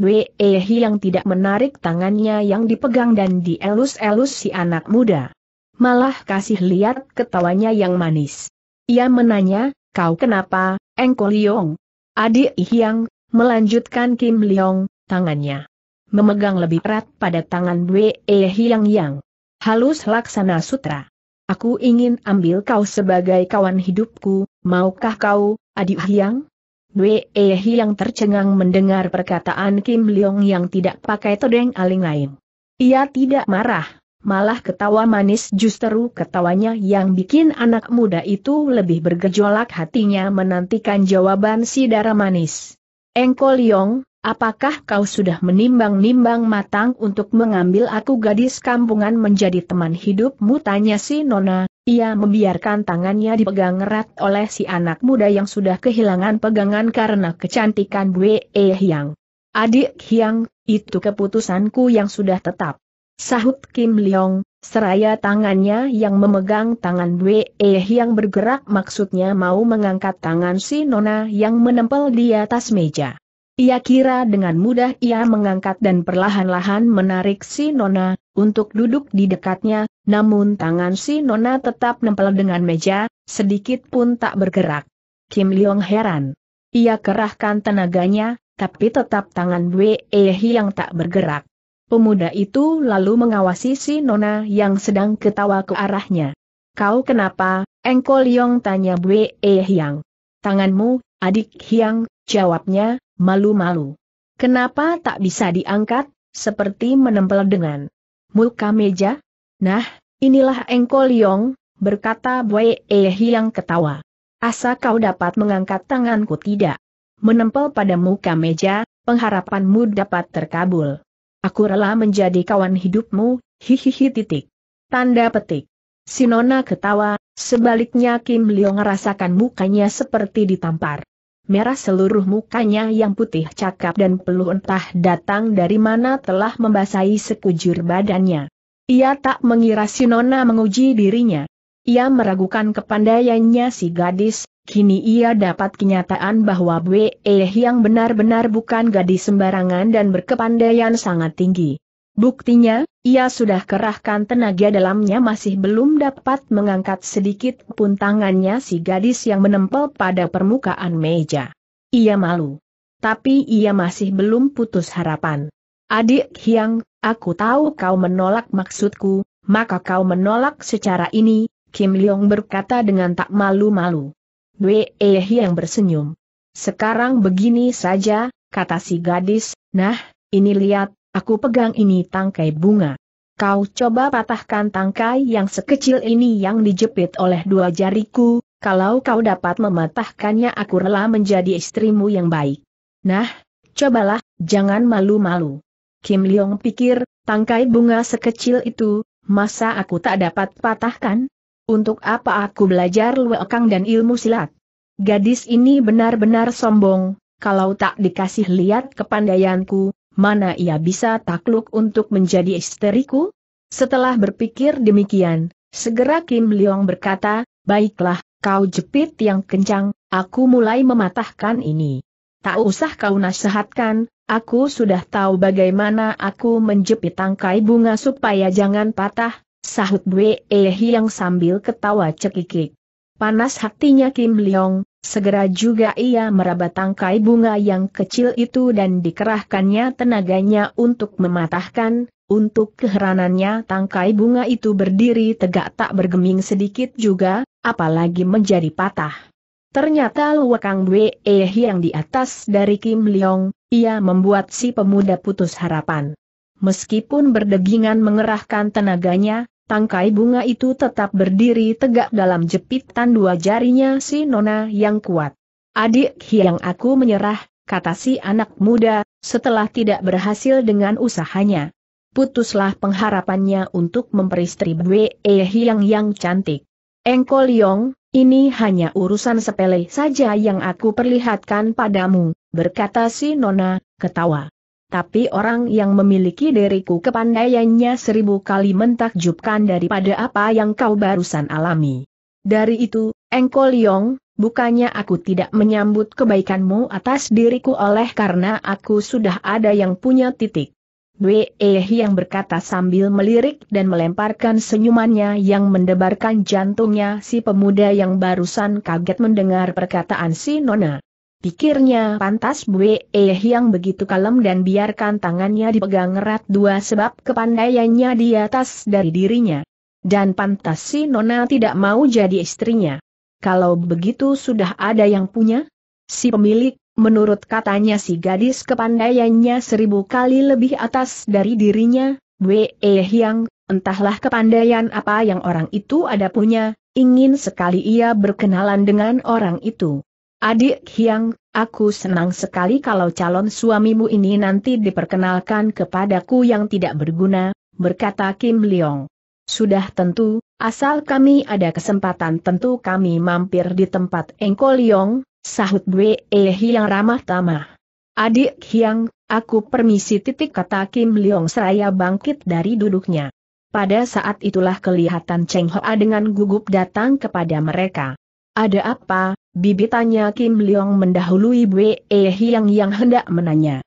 Speaker 1: Wehi yang tidak menarik tangannya yang dipegang dan dielus-elus si anak muda. Malah kasih lihat ketawanya yang manis. Ia menanya, kau kenapa, Engko Liong? Adik Ihyang, melanjutkan Kim Liong, tangannya. Memegang lebih erat pada tangan Wei yang yang. Halus laksana sutra. Aku ingin ambil kau sebagai kawan hidupku, maukah kau, adik Hyang? Wei Ehi yang tercengang mendengar perkataan Kim Leong yang tidak pakai todeng aling lain. Ia tidak marah, malah ketawa manis justru ketawanya yang bikin anak muda itu lebih bergejolak hatinya menantikan jawaban si darah manis. Engko Leong, apakah kau sudah menimbang-nimbang matang untuk mengambil aku gadis kampungan menjadi teman hidupmu? Tanya si Nona, ia membiarkan tangannya dipegang erat oleh si anak muda yang sudah kehilangan pegangan karena kecantikan Bue Hyang. Adik Hyang, itu keputusanku yang sudah tetap. Sahut Kim Leong, seraya tangannya yang memegang tangan Bue Hyang bergerak maksudnya mau mengangkat tangan si Nona yang menempel di atas meja. Ia kira dengan mudah ia mengangkat dan perlahan-lahan menarik si Nona, untuk duduk di dekatnya, namun tangan si Nona tetap nempel dengan meja, sedikit pun tak bergerak. Kim Leong heran. Ia kerahkan tenaganya, tapi tetap tangan Wei eh yang tak bergerak. Pemuda itu lalu mengawasi si Nona yang sedang ketawa ke arahnya. Kau kenapa, Engko Yong tanya Bwe Ehyang. Tanganmu, adik Hyang, jawabnya, malu-malu. Kenapa tak bisa diangkat, seperti menempel dengan Muka meja? Nah, inilah Engkol Yong, berkata Bue Ehi yang ketawa. Asa kau dapat mengangkat tanganku tidak? Menempel pada muka meja, pengharapanmu dapat terkabul. Aku rela menjadi kawan hidupmu, hihihi titik. Tanda petik. Sinona ketawa, sebaliknya Kim Liong merasakan mukanya seperti ditampar merah seluruh mukanya yang putih cakap dan peluh entah datang dari mana telah membasahi sekujur badannya. Ia tak mengira Sinona menguji dirinya. Ia meragukan kepandaiannya si gadis, kini ia dapat kenyataan bahwa Bwe yang benar-benar bukan gadis sembarangan dan berkepandaian sangat tinggi. Buktinya, ia sudah kerahkan tenaga dalamnya masih belum dapat mengangkat sedikit pun tangannya si gadis yang menempel pada permukaan meja. Ia malu. Tapi ia masih belum putus harapan. Adik Hyang, aku tahu kau menolak maksudku, maka kau menolak secara ini, Kim Leong berkata dengan tak malu-malu. Wei e Hyang bersenyum. Sekarang begini saja, kata si gadis, nah, ini lihat, Aku pegang ini tangkai bunga. Kau coba patahkan tangkai yang sekecil ini yang dijepit oleh dua jariku, kalau kau dapat mematahkannya aku rela menjadi istrimu yang baik. Nah, cobalah, jangan malu-malu. Kim Leong pikir, tangkai bunga sekecil itu, masa aku tak dapat patahkan? Untuk apa aku belajar luekang dan ilmu silat? Gadis ini benar-benar sombong, kalau tak dikasih lihat kepandaianku, mana ia bisa takluk untuk menjadi istriku? Setelah berpikir demikian, segera Kim Leong berkata, baiklah, kau jepit yang kencang, aku mulai mematahkan ini. Tak usah kau nasihatkan, aku sudah tahu bagaimana aku menjepit tangkai bunga supaya jangan patah, sahut Wei Ehi yang sambil ketawa cekikik. Panas hatinya Kim Leong, Segera juga ia meraba tangkai bunga yang kecil itu dan dikerahkannya tenaganya untuk mematahkan, untuk keheranannya tangkai bunga itu berdiri tegak tak bergeming sedikit juga, apalagi menjadi patah. Ternyata Luwekang Wei eh yang di atas dari Kim Leong, ia membuat si pemuda putus harapan. Meskipun berdegingan mengerahkan tenaganya, tangkai bunga itu tetap berdiri tegak dalam jepitan dua jarinya si Nona yang kuat. Adik Hiang aku menyerah, kata si anak muda, setelah tidak berhasil dengan usahanya. Putuslah pengharapannya untuk memperistri Bwe Hiang yang cantik. Engkol Yong, ini hanya urusan sepele saja yang aku perlihatkan padamu, berkata si Nona, ketawa tapi orang yang memiliki diriku kepandaiannya seribu kali mentakjubkan daripada apa yang kau barusan alami. Dari itu, Engkol Liong, bukannya aku tidak menyambut kebaikanmu atas diriku oleh karena aku sudah ada yang punya titik. Weh yang berkata sambil melirik dan melemparkan senyumannya yang mendebarkan jantungnya si pemuda yang barusan kaget mendengar perkataan si Nona. Pikirnya pantas Bue eh yang begitu kalem dan biarkan tangannya dipegang erat dua sebab kepandaiannya di atas dari dirinya. Dan pantas si Nona tidak mau jadi istrinya. Kalau begitu sudah ada yang punya? Si pemilik, menurut katanya si gadis kepandaiannya seribu kali lebih atas dari dirinya, Bue eh yang, entahlah kepandaian apa yang orang itu ada punya, ingin sekali ia berkenalan dengan orang itu. Adik Hyang, aku senang sekali kalau calon suamimu ini nanti diperkenalkan kepadaku yang tidak berguna, berkata Kim Leong. Sudah tentu, asal kami ada kesempatan tentu kami mampir di tempat Engko Leong, sahut eh Hyang ramah tamah. Adik Hyang, aku permisi titik kata Kim Leong seraya bangkit dari duduknya. Pada saat itulah kelihatan Cheng Hoa dengan gugup datang kepada mereka. Ada apa? Bibi tanya Kim Leong mendahului Wei e Hiang yang hendak menanya.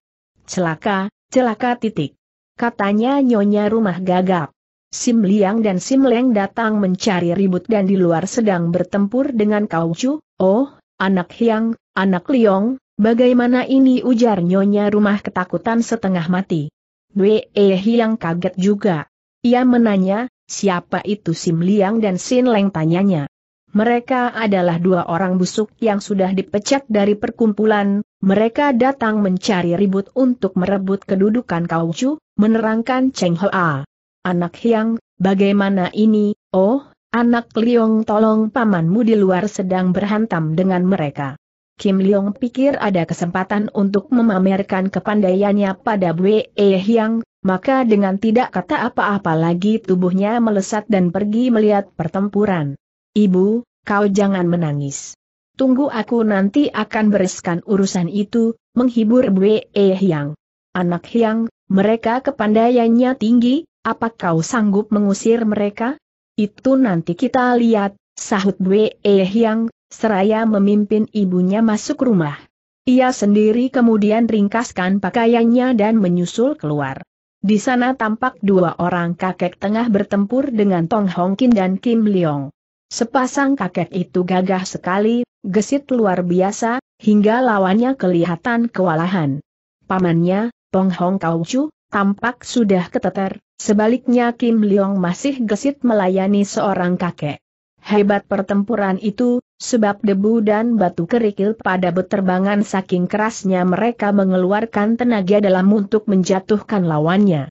Speaker 1: Celaka, celaka titik. Katanya nyonya rumah gagap. Sim Liang dan Sim Leng datang mencari ribut dan di luar sedang bertempur dengan Kau Chu. Oh, anak Hiang, anak Leong, bagaimana ini ujar nyonya rumah ketakutan setengah mati. Wei e Hiang kaget juga. Ia menanya, siapa itu Sim Liang dan Sim Leng tanyanya. Mereka adalah dua orang busuk yang sudah dipecat dari perkumpulan, mereka datang mencari ribut untuk merebut kedudukan kauju, menerangkan Cheng Hoa. Anak Hyang, bagaimana ini, oh, anak Liong tolong pamanmu di luar sedang berhantam dengan mereka. Kim Liong pikir ada kesempatan untuk memamerkan kepandaiannya pada Bwee e Hyang, maka dengan tidak kata apa-apa lagi tubuhnya melesat dan pergi melihat pertempuran. Ibu, kau jangan menangis. Tunggu aku nanti akan bereskan urusan itu, menghibur Bwe Hyang. Anak Hyang, mereka kepandaiannya tinggi, apa kau sanggup mengusir mereka? Itu nanti kita lihat, sahut Bwe Hyang, seraya memimpin ibunya masuk rumah. Ia sendiri kemudian ringkaskan pakaiannya dan menyusul keluar. Di sana tampak dua orang kakek tengah bertempur dengan Tong Hong Kin dan Kim Leong. Sepasang kakek itu gagah sekali, gesit luar biasa, hingga lawannya kelihatan kewalahan. Pamannya, Pong Hong Kau Chu, tampak sudah keteter, sebaliknya Kim Leong masih gesit melayani seorang kakek. Hebat pertempuran itu, sebab debu dan batu kerikil pada beterbangan saking kerasnya mereka mengeluarkan tenaga dalam untuk menjatuhkan lawannya.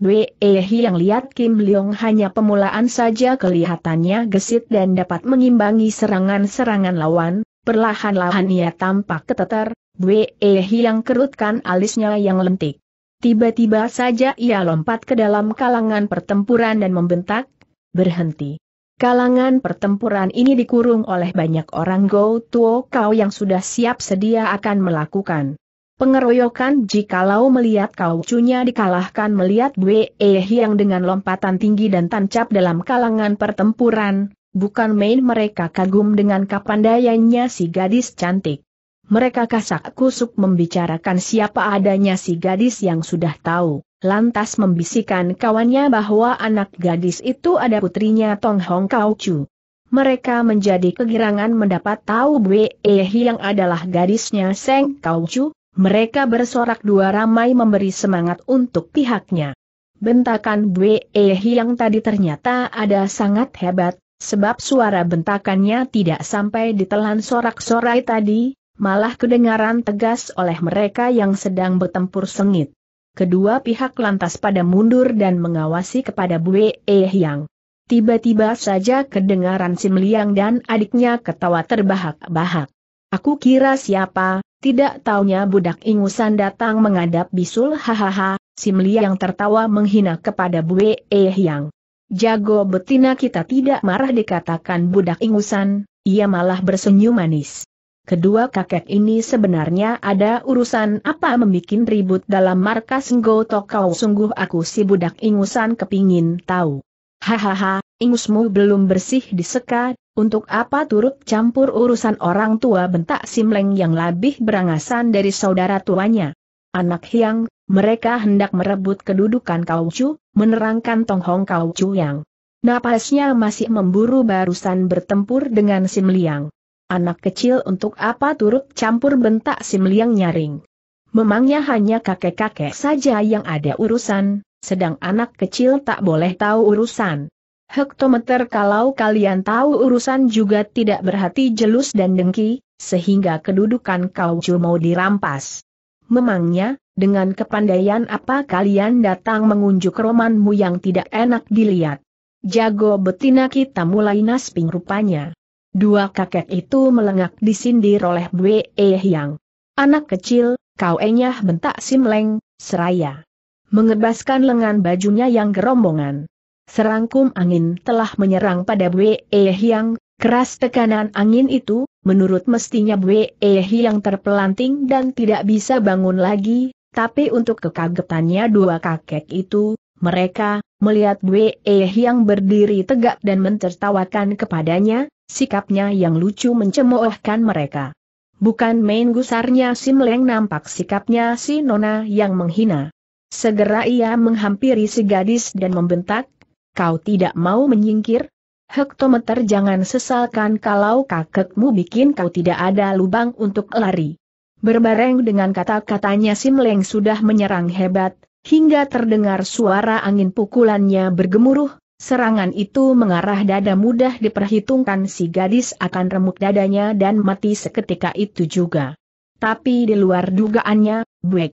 Speaker 1: Wei Ehi yang lihat Kim Leong hanya pemulaan saja kelihatannya gesit dan dapat mengimbangi serangan-serangan lawan, perlahan-lahan ia tampak keteter, Wei Ehi yang kerutkan alisnya yang lentik. Tiba-tiba saja ia lompat ke dalam kalangan pertempuran dan membentak, berhenti. Kalangan pertempuran ini dikurung oleh banyak orang Go Tuo Kau yang sudah siap sedia akan melakukan Pengeroyokan jikalau melihat kaucunya dikalahkan melihat Bwe yang dengan lompatan tinggi dan tancap dalam kalangan pertempuran, bukan main mereka kagum dengan kepandaiannya si gadis cantik. Mereka kasak kusuk membicarakan siapa adanya si gadis yang sudah tahu, lantas membisikkan kawannya bahwa anak gadis itu ada putrinya Tong Hong Kaucu. Mereka menjadi kegirangan mendapat tahu Bwe yang adalah gadisnya Seng Kaucu, mereka bersorak dua ramai memberi semangat untuk pihaknya. Bentakan Bwe yang tadi ternyata ada sangat hebat, sebab suara bentakannya tidak sampai ditelan sorak-sorai tadi, malah kedengaran tegas oleh mereka yang sedang bertempur sengit. Kedua pihak lantas pada mundur dan mengawasi kepada Bwe Yang. Tiba-tiba saja kedengaran simliang dan adiknya ketawa terbahak-bahak. Aku kira siapa, tidak taunya budak ingusan datang mengadap bisul hahaha, Simli yang tertawa menghina kepada Bu Eh yang. Jago betina kita tidak marah dikatakan budak ingusan, ia malah bersenyum manis. Kedua kakek ini sebenarnya ada urusan apa membuat ribut dalam markas Ngo Tokau sungguh aku si budak ingusan kepingin tahu. Hahaha, ingusmu belum bersih diseka, untuk apa turut campur urusan orang tua bentak Simleng yang lebih berangasan dari saudara tuanya. Anak Hyang, mereka hendak merebut kedudukan Kaucu, menerangkan Tonghong Kaucu yang napasnya masih memburu barusan bertempur dengan Simliang. Anak kecil untuk apa turut campur bentak Simliang nyaring. Memangnya hanya kakek-kakek saja yang ada urusan, sedang anak kecil tak boleh tahu urusan. Hektometer kalau kalian tahu urusan juga tidak berhati jelus dan dengki, sehingga kedudukan kau mau dirampas. Memangnya, dengan kepandaian apa kalian datang mengunjuk romanmu yang tidak enak dilihat? Jago betina kita mulai nasping rupanya. Dua kakek itu melengak disindir oleh Bwe Yang. Anak kecil, kau enyah bentak Simleng, seraya mengebaskan lengan bajunya yang gerombongan. Serangkum angin telah menyerang pada Bwe Hyang, keras tekanan angin itu, menurut mestinya Bwe Hyang terpelanting dan tidak bisa bangun lagi, tapi untuk kekagetannya dua kakek itu, mereka, melihat Bwe Hyang berdiri tegak dan mentertawakan kepadanya, sikapnya yang lucu mencemoohkan mereka. Bukan main gusarnya si Meleng nampak sikapnya si Nona yang menghina. Segera ia menghampiri si gadis dan membentak, Kau tidak mau menyingkir? Hektometer jangan sesalkan kalau kakekmu bikin kau tidak ada lubang untuk lari. Berbareng dengan kata-katanya Simleng sudah menyerang hebat, hingga terdengar suara angin pukulannya bergemuruh, serangan itu mengarah dada mudah diperhitungkan si gadis akan remuk dadanya dan mati seketika itu juga. Tapi di luar dugaannya,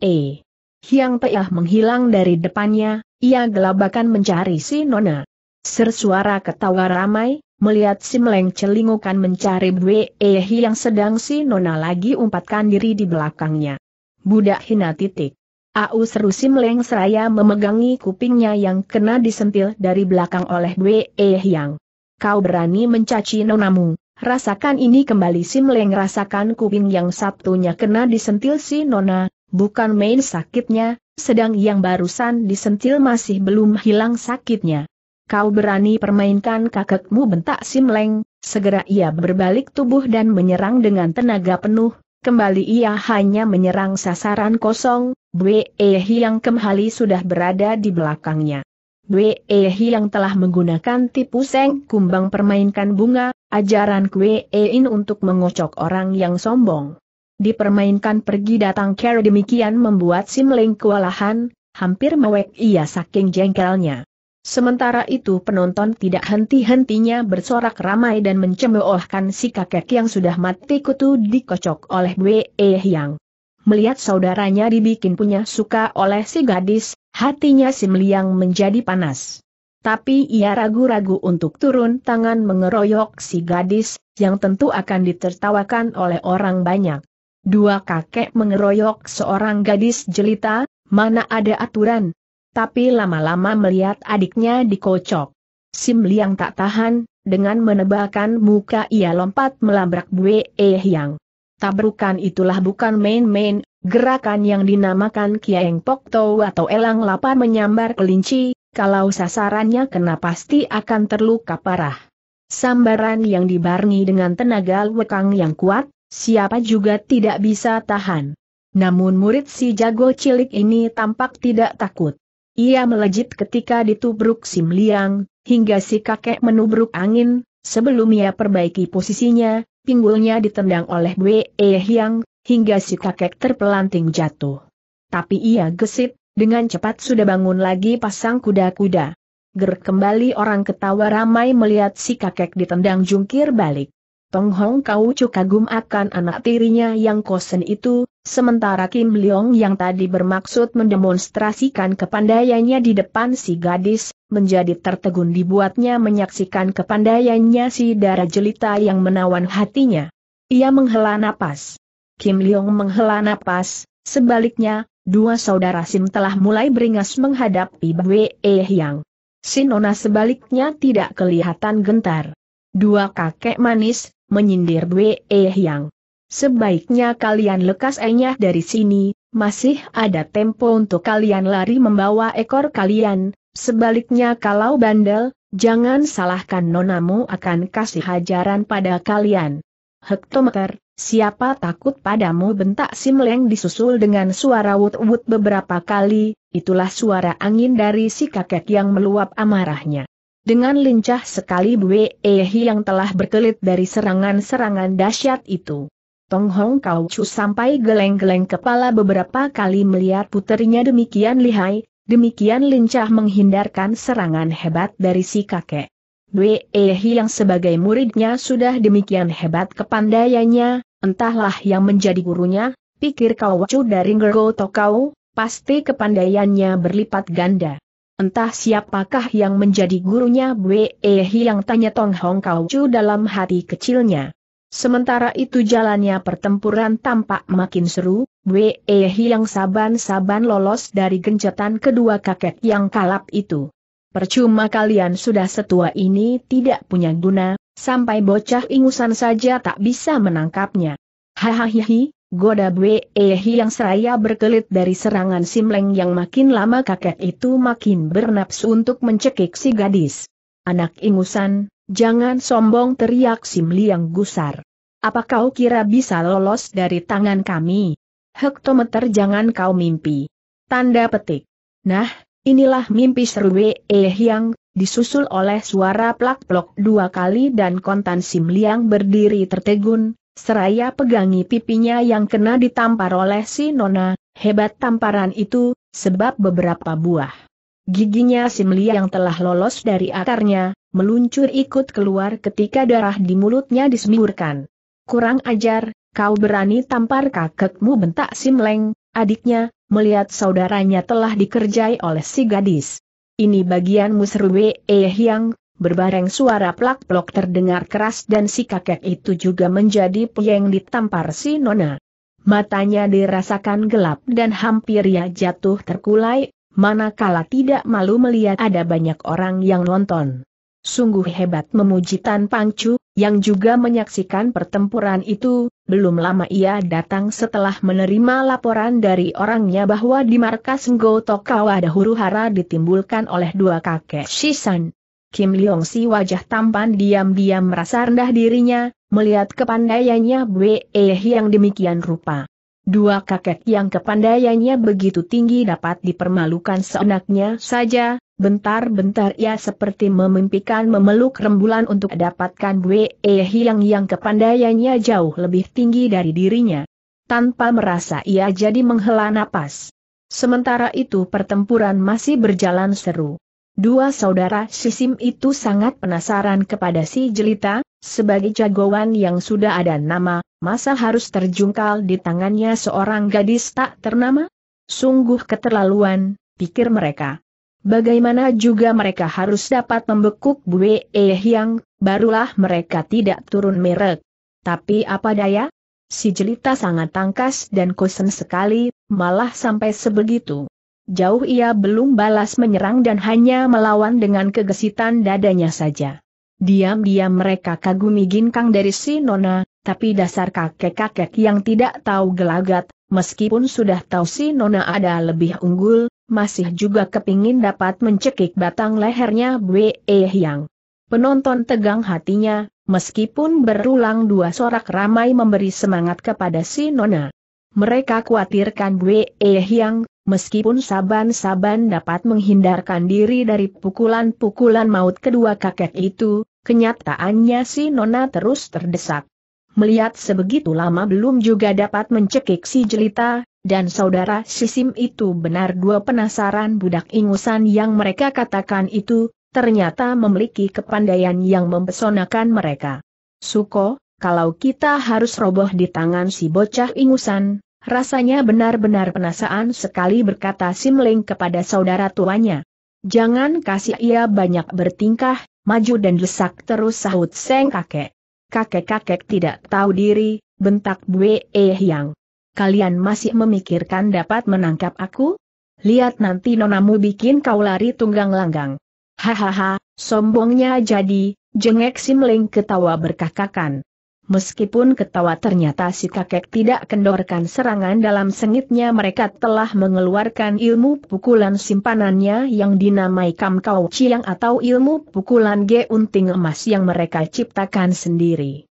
Speaker 1: E. Hiang Peah menghilang dari depannya, ia gelabakan mencari si Nona. Sersuara ketawa ramai, melihat si meleng celingukan mencari Bwe Ehi yang sedang si Nona lagi umpatkan diri di belakangnya. Budak hina titik. Au seru si meleng seraya memegangi kupingnya yang kena disentil dari belakang oleh Bwe Ehi yang. Kau berani mencaci nonamu, Rasakan ini kembali si meleng rasakan kuping yang satunya kena disentil si nona, bukan main sakitnya, sedang yang barusan disentil masih belum hilang sakitnya. Kau berani permainkan kakekmu bentak Simleng, segera ia berbalik tubuh dan menyerang dengan tenaga penuh, kembali ia hanya menyerang sasaran kosong, Bwe yang kembali sudah berada di belakangnya. Bwe yang telah menggunakan tipu seng kumbang permainkan bunga, ajaran Kwe In untuk mengocok orang yang sombong dipermainkan pergi datang Carol demikian membuat Sim Leng kewalahan, hampir mewek ia saking jengkelnya. Sementara itu penonton tidak henti-hentinya bersorak ramai dan mencemoohkan si kakek yang sudah mati kutu dikocok oleh eh Yang. Melihat saudaranya dibikin punya suka oleh si gadis, hatinya Sim Liang menjadi panas. Tapi ia ragu-ragu untuk turun tangan mengeroyok si gadis, yang tentu akan ditertawakan oleh orang banyak. Dua kakek mengeroyok seorang gadis jelita, mana ada aturan. Tapi lama-lama melihat adiknya dikocok. Sim Liang tak tahan, dengan menebalkan muka ia lompat melabrak Bue Eh Yang. Tabrukan itulah bukan main-main, gerakan yang dinamakan Kieng Pokto atau Elang Lapa menyambar kelinci, kalau sasarannya kena pasti akan terluka parah. Sambaran yang dibarengi dengan tenaga lekang yang kuat, siapa juga tidak bisa tahan. Namun murid si jago cilik ini tampak tidak takut. Ia melejit ketika ditubruk Sim Liang, hingga si kakek menubruk angin, sebelum ia perbaiki posisinya, pinggulnya ditendang oleh Wei Yang, hingga si kakek terpelanting jatuh. Tapi ia gesit, dengan cepat sudah bangun lagi pasang kuda-kuda. Ger kembali orang ketawa ramai melihat si kakek ditendang jungkir balik. Tong Hong Kaucu kagum akan anak tirinya yang kosen itu, sementara Kim Leong yang tadi bermaksud mendemonstrasikan kepandaiannya di depan si gadis, menjadi tertegun dibuatnya menyaksikan kepandaiannya si darah jelita yang menawan hatinya. Ia menghela napas. Kim Leong menghela napas, sebaliknya, dua saudara Sim telah mulai beringas menghadapi Bwe Yang. E Sinona sebaliknya tidak kelihatan gentar. Dua kakek manis, menyindir Bwe e Yang. Sebaiknya kalian lekas enyah dari sini, masih ada tempo untuk kalian lari membawa ekor kalian, sebaliknya kalau bandel, jangan salahkan nonamu akan kasih hajaran pada kalian. Hektometer, siapa takut padamu bentak Simleng disusul dengan suara wut-wut beberapa kali, itulah suara angin dari si kakek yang meluap amarahnya. Dengan lincah sekali Bwe Ehi yang telah berkelit dari serangan-serangan dahsyat itu. Tong Hong Kau Chu sampai geleng-geleng kepala beberapa kali melihat puterinya demikian lihai, demikian lincah menghindarkan serangan hebat dari si kakek. Bwe Ehi yang sebagai muridnya sudah demikian hebat kepandaiannya, entahlah yang menjadi gurunya, pikir Kau Chu dari Ngergo Tokau, pasti kepandaiannya berlipat ganda. Entah siapakah yang menjadi gurunya Bwe yang e tanya Tong Hong Kau Chu dalam hati kecilnya. Sementara itu jalannya pertempuran tampak makin seru, Bwe yang e saban-saban lolos dari gencetan kedua kakek yang kalap itu. Percuma kalian sudah setua ini tidak punya guna, sampai bocah ingusan saja tak bisa menangkapnya. Hahaha, Goda Bwe Ehi yang seraya berkelit dari serangan Simleng yang makin lama kakek itu makin bernapsu untuk mencekik si gadis. Anak ingusan, jangan sombong teriak Simli yang gusar. Apa kau kira bisa lolos dari tangan kami? Hektometer jangan kau mimpi. Tanda petik. Nah, inilah mimpi seru Bwe eh, yang, disusul oleh suara plak-plok dua kali dan kontan Simliang berdiri tertegun, Seraya pegangi pipinya yang kena ditampar oleh si Nona, hebat tamparan itu, sebab beberapa buah giginya Simlia yang telah lolos dari akarnya, meluncur ikut keluar ketika darah di mulutnya disemburkan. Kurang ajar, kau berani tampar kakekmu bentak Simleng, adiknya, melihat saudaranya telah dikerjai oleh si gadis. Ini bagianmu seru Wei eh, yang, Berbareng suara plak-plok terdengar keras dan si kakek itu juga menjadi peyeng ditampar si nona. Matanya dirasakan gelap dan hampir ia jatuh terkulai, manakala tidak malu melihat ada banyak orang yang nonton. Sungguh hebat memuji Tan Pangcu, yang juga menyaksikan pertempuran itu, belum lama ia datang setelah menerima laporan dari orangnya bahwa di markas Ngo Tokawa ada huru-hara ditimbulkan oleh dua kakek Shisan. Kim Leong Si wajah tampan diam-diam merasa rendah dirinya, melihat kepandaiannya Bwe yang eh demikian rupa. Dua kakek yang kepandaiannya begitu tinggi dapat dipermalukan seenaknya saja, bentar-bentar ia seperti memimpikan memeluk rembulan untuk dapatkan Bwe yang eh yang kepandaiannya jauh lebih tinggi dari dirinya. Tanpa merasa ia jadi menghela napas. Sementara itu pertempuran masih berjalan seru. Dua saudara Sisim itu sangat penasaran kepada si Jelita, sebagai jagoan yang sudah ada nama, masa harus terjungkal di tangannya seorang gadis tak ternama? Sungguh keterlaluan, pikir mereka. Bagaimana juga mereka harus dapat membekuk Bue Eh yang, barulah mereka tidak turun merek. Tapi apa daya? Si jelita sangat tangkas dan kosen sekali, malah sampai sebegitu jauh ia belum balas menyerang dan hanya melawan dengan kegesitan dadanya saja. Diam-diam mereka kagumi ginkang dari si Nona, tapi dasar kakek-kakek yang tidak tahu gelagat, meskipun sudah tahu si Nona ada lebih unggul, masih juga kepingin dapat mencekik batang lehernya Bwe Yang. Penonton tegang hatinya, meskipun berulang dua sorak ramai memberi semangat kepada si Nona. Mereka khawatirkan Bwe Yang, meskipun saban-saban dapat menghindarkan diri dari pukulan-pukulan maut kedua kakek itu, kenyataannya si Nona terus terdesak. Melihat sebegitu lama belum juga dapat mencekik si jelita, dan saudara Sisim itu benar dua penasaran budak ingusan yang mereka katakan itu, ternyata memiliki kepandaian yang mempesonakan mereka. Suko, kalau kita harus roboh di tangan si bocah ingusan, Rasanya benar-benar penasaran sekali berkata Simling kepada saudara tuanya. Jangan kasih ia banyak bertingkah, maju dan lesak terus sahut seng kakek. Kakek-kakek tidak tahu diri, bentak Bue Eh Yang. Kalian masih memikirkan dapat menangkap aku? Lihat nanti nonamu bikin kau lari tunggang langgang. Hahaha, sombongnya jadi, jengek Simling ketawa berkakakan. Meskipun ketawa ternyata si kakek tidak kendorkan serangan dalam sengitnya mereka telah mengeluarkan ilmu pukulan simpanannya yang dinamai Kam Kau Chiang atau ilmu pukulan ge unting Emas yang mereka ciptakan sendiri.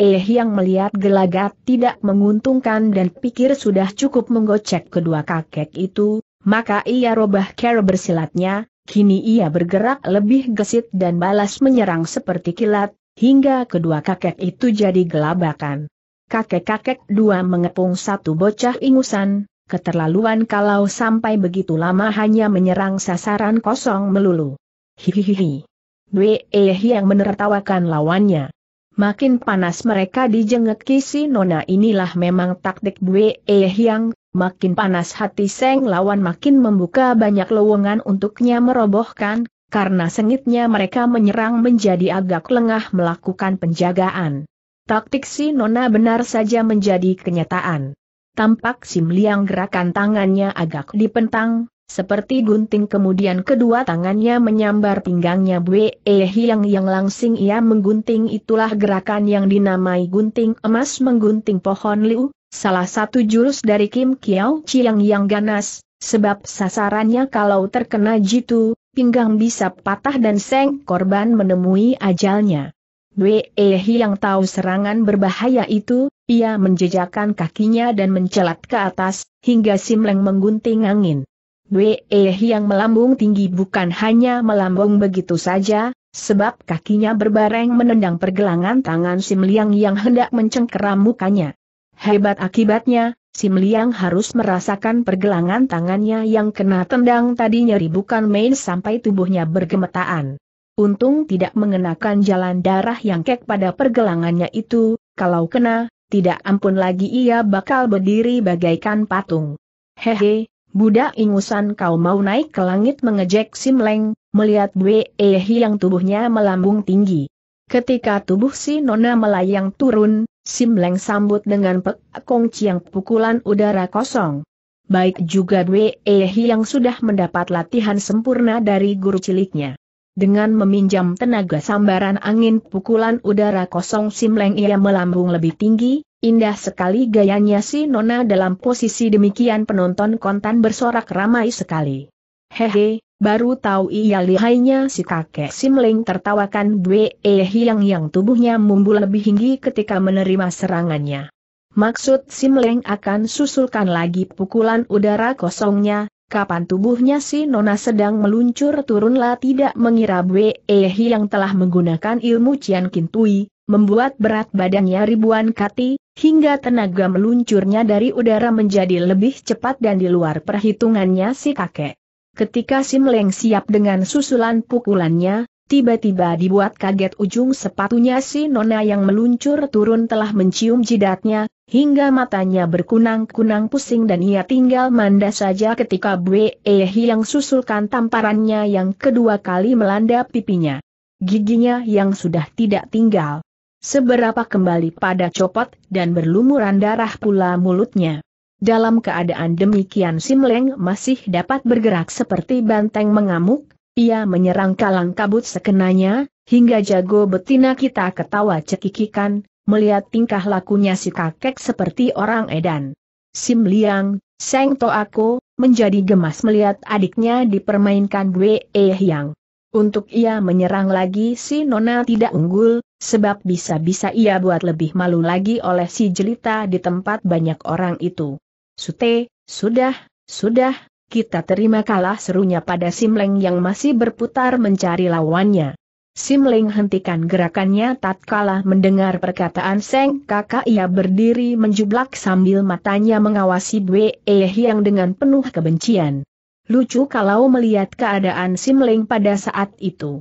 Speaker 1: eh yang melihat gelagat tidak menguntungkan dan pikir sudah cukup menggocek kedua kakek itu, maka ia robah cara bersilatnya, kini ia bergerak lebih gesit dan balas menyerang seperti kilat, hingga kedua kakek itu jadi gelabakan. Kakek-kakek dua mengepung satu bocah ingusan, keterlaluan kalau sampai begitu lama hanya menyerang sasaran kosong melulu. Hihihihi. Dwe eh yang menertawakan lawannya. Makin panas mereka dijengeki kisi nona inilah memang taktik Dwe Eh yang, makin panas hati Seng lawan makin membuka banyak lowongan untuknya merobohkan, karena sengitnya mereka menyerang menjadi agak lengah melakukan penjagaan. Taktik si Nona benar saja menjadi kenyataan. Tampak Sim Liang gerakan tangannya agak dipentang, seperti gunting kemudian kedua tangannya menyambar pinggangnya Bwe e Hiang yang langsing ia menggunting itulah gerakan yang dinamai gunting emas menggunting pohon liu, salah satu jurus dari Kim Kiao Chiang yang ganas, sebab sasarannya kalau terkena jitu, pinggang bisa patah dan seng korban menemui ajalnya. Wehi yang tahu serangan berbahaya itu, ia menjejakan kakinya dan mencelat ke atas, hingga Simleng menggunting angin. Wehi yang melambung tinggi bukan hanya melambung begitu saja, sebab kakinya berbareng menendang pergelangan tangan Simliang yang hendak mencengkeram mukanya. Hebat akibatnya, Sim Liang harus merasakan pergelangan tangannya yang kena tendang tadi nyeri bukan main sampai tubuhnya bergemetaan. Untung tidak mengenakan jalan darah yang kek pada pergelangannya itu, kalau kena, tidak ampun lagi ia bakal berdiri bagaikan patung. Hehe, budak ingusan kau mau naik ke langit mengejek Sim Leng, melihat Bwe Ehi yang tubuhnya melambung tinggi. Ketika tubuh si nona melayang turun, Simleng sambut dengan pek kong ciang pukulan udara kosong. Baik juga Wei Ehi yang sudah mendapat latihan sempurna dari guru ciliknya. Dengan meminjam tenaga sambaran angin pukulan udara kosong Simleng ia melambung lebih tinggi, indah sekali gayanya si nona dalam posisi demikian penonton kontan bersorak ramai sekali. Hehe, Baru tahu ia lihainya si kakek Simling tertawakan Bwe e Hiang yang tubuhnya mumbul lebih tinggi ketika menerima serangannya. Maksud Simling akan susulkan lagi pukulan udara kosongnya, kapan tubuhnya si Nona sedang meluncur turunlah tidak mengira Bwe e Hiang telah menggunakan ilmu Cian Kintui, membuat berat badannya ribuan kati, hingga tenaga meluncurnya dari udara menjadi lebih cepat dan di luar perhitungannya si kakek. Ketika Simleng siap dengan susulan pukulannya, tiba-tiba dibuat kaget ujung sepatunya si Nona yang meluncur turun telah mencium jidatnya, hingga matanya berkunang-kunang pusing dan ia tinggal manda saja ketika Bwe yang susulkan tamparannya yang kedua kali melanda pipinya. Giginya yang sudah tidak tinggal seberapa kembali pada copot dan berlumuran darah pula mulutnya. Dalam keadaan demikian Sim Simleng masih dapat bergerak seperti banteng mengamuk, ia menyerang kalang kabut sekenanya, hingga jago betina kita ketawa cekikikan, melihat tingkah lakunya si kakek seperti orang edan. Sim Liang, Seng To Ako, menjadi gemas melihat adiknya dipermainkan gue Eh Yang. Untuk ia menyerang lagi si Nona tidak unggul, sebab bisa-bisa ia buat lebih malu lagi oleh si jelita di tempat banyak orang itu. Sute, sudah, sudah, kita terima kalah serunya pada Simleng yang masih berputar mencari lawannya. Simleng hentikan gerakannya tatkala mendengar perkataan Seng kakak ia berdiri menjublak sambil matanya mengawasi Bwe yang dengan penuh kebencian. Lucu kalau melihat keadaan Simleng pada saat itu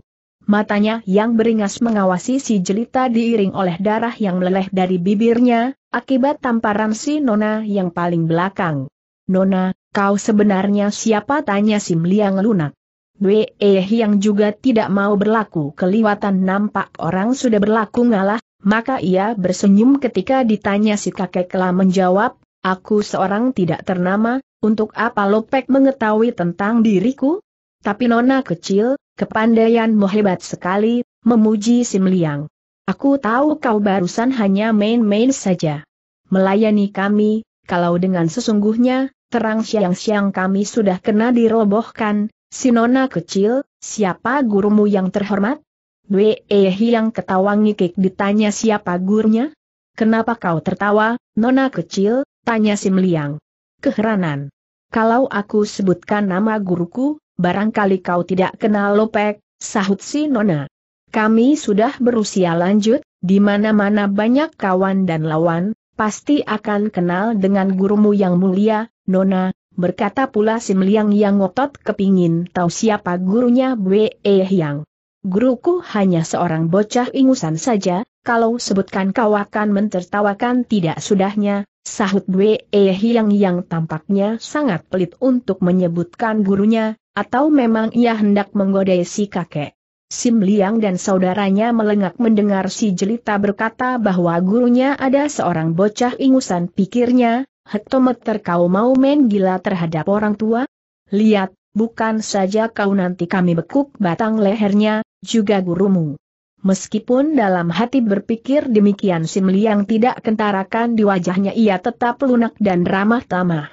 Speaker 1: matanya yang beringas mengawasi si jelita diiring oleh darah yang meleleh dari bibirnya, akibat tamparan si Nona yang paling belakang. Nona, kau sebenarnya siapa tanya si Meliang lunak. Weh yang juga tidak mau berlaku keliwatan nampak orang sudah berlaku ngalah, maka ia bersenyum ketika ditanya si kakek kela menjawab, aku seorang tidak ternama, untuk apa Lopek mengetahui tentang diriku? Tapi Nona kecil, Kepandaianmu hebat sekali, memuji Sim Liang. Aku tahu kau barusan hanya main-main saja. Melayani kami, kalau dengan sesungguhnya, terang siang-siang kami sudah kena dirobohkan, si nona kecil, siapa gurumu yang terhormat? Wei yang ketawa ngikik ditanya siapa gurunya? Kenapa kau tertawa, Nona kecil, tanya Sim Liang. Keheranan. Kalau aku sebutkan nama guruku, barangkali kau tidak kenal Lopek, sahut si Nona. Kami sudah berusia lanjut, di mana-mana banyak kawan dan lawan, pasti akan kenal dengan gurumu yang mulia, Nona, berkata pula si Meliang yang ngotot kepingin tahu siapa gurunya Bwe Yang. Guruku hanya seorang bocah ingusan saja, kalau sebutkan kau akan mentertawakan tidak sudahnya, sahut Bwe Yang yang tampaknya sangat pelit untuk menyebutkan gurunya, atau memang ia hendak menggoda si kakek? Sim Liang dan saudaranya melengak mendengar si jelita berkata bahwa gurunya ada seorang bocah ingusan pikirnya, hektometer kau mau main gila terhadap orang tua? Lihat, bukan saja kau nanti kami bekuk batang lehernya, juga gurumu. Meskipun dalam hati berpikir demikian Sim Liang tidak kentarakan di wajahnya ia tetap lunak dan ramah tamah.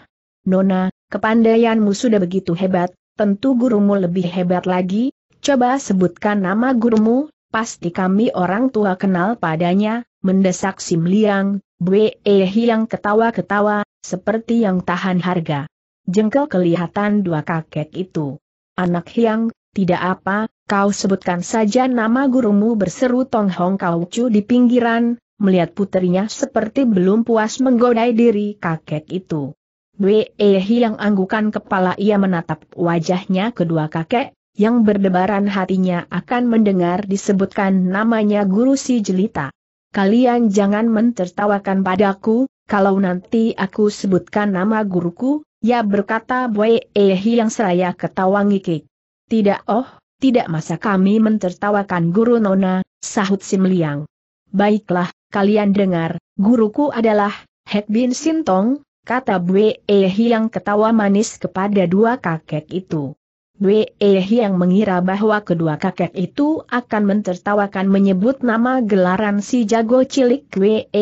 Speaker 1: Nona, kepandaianmu sudah begitu hebat, tentu gurumu lebih hebat lagi, coba sebutkan nama gurumu, pasti kami orang tua kenal padanya, mendesak Sim Liang, Bwe yang ketawa-ketawa, seperti yang tahan harga. Jengkel kelihatan dua kakek itu. Anak Hiang, tidak apa, kau sebutkan saja nama gurumu berseru Tong Hong Kau Chu di pinggiran, melihat putrinya seperti belum puas menggodai diri kakek itu. Wei yang anggukan kepala ia menatap wajahnya kedua kakek, yang berdebaran hatinya akan mendengar disebutkan namanya Guru Si Jelita. Kalian jangan mentertawakan padaku, kalau nanti aku sebutkan nama guruku, ya berkata Bwe yang seraya ketawa ngikik. Tidak oh, tidak masa kami mentertawakan guru Nona, sahut Meliang. Baiklah, kalian dengar, guruku adalah Hek Bin Sintong, kata Bwe yang ketawa manis kepada dua kakek itu. Bwe yang mengira bahwa kedua kakek itu akan mentertawakan menyebut nama gelaran si jago cilik Bwe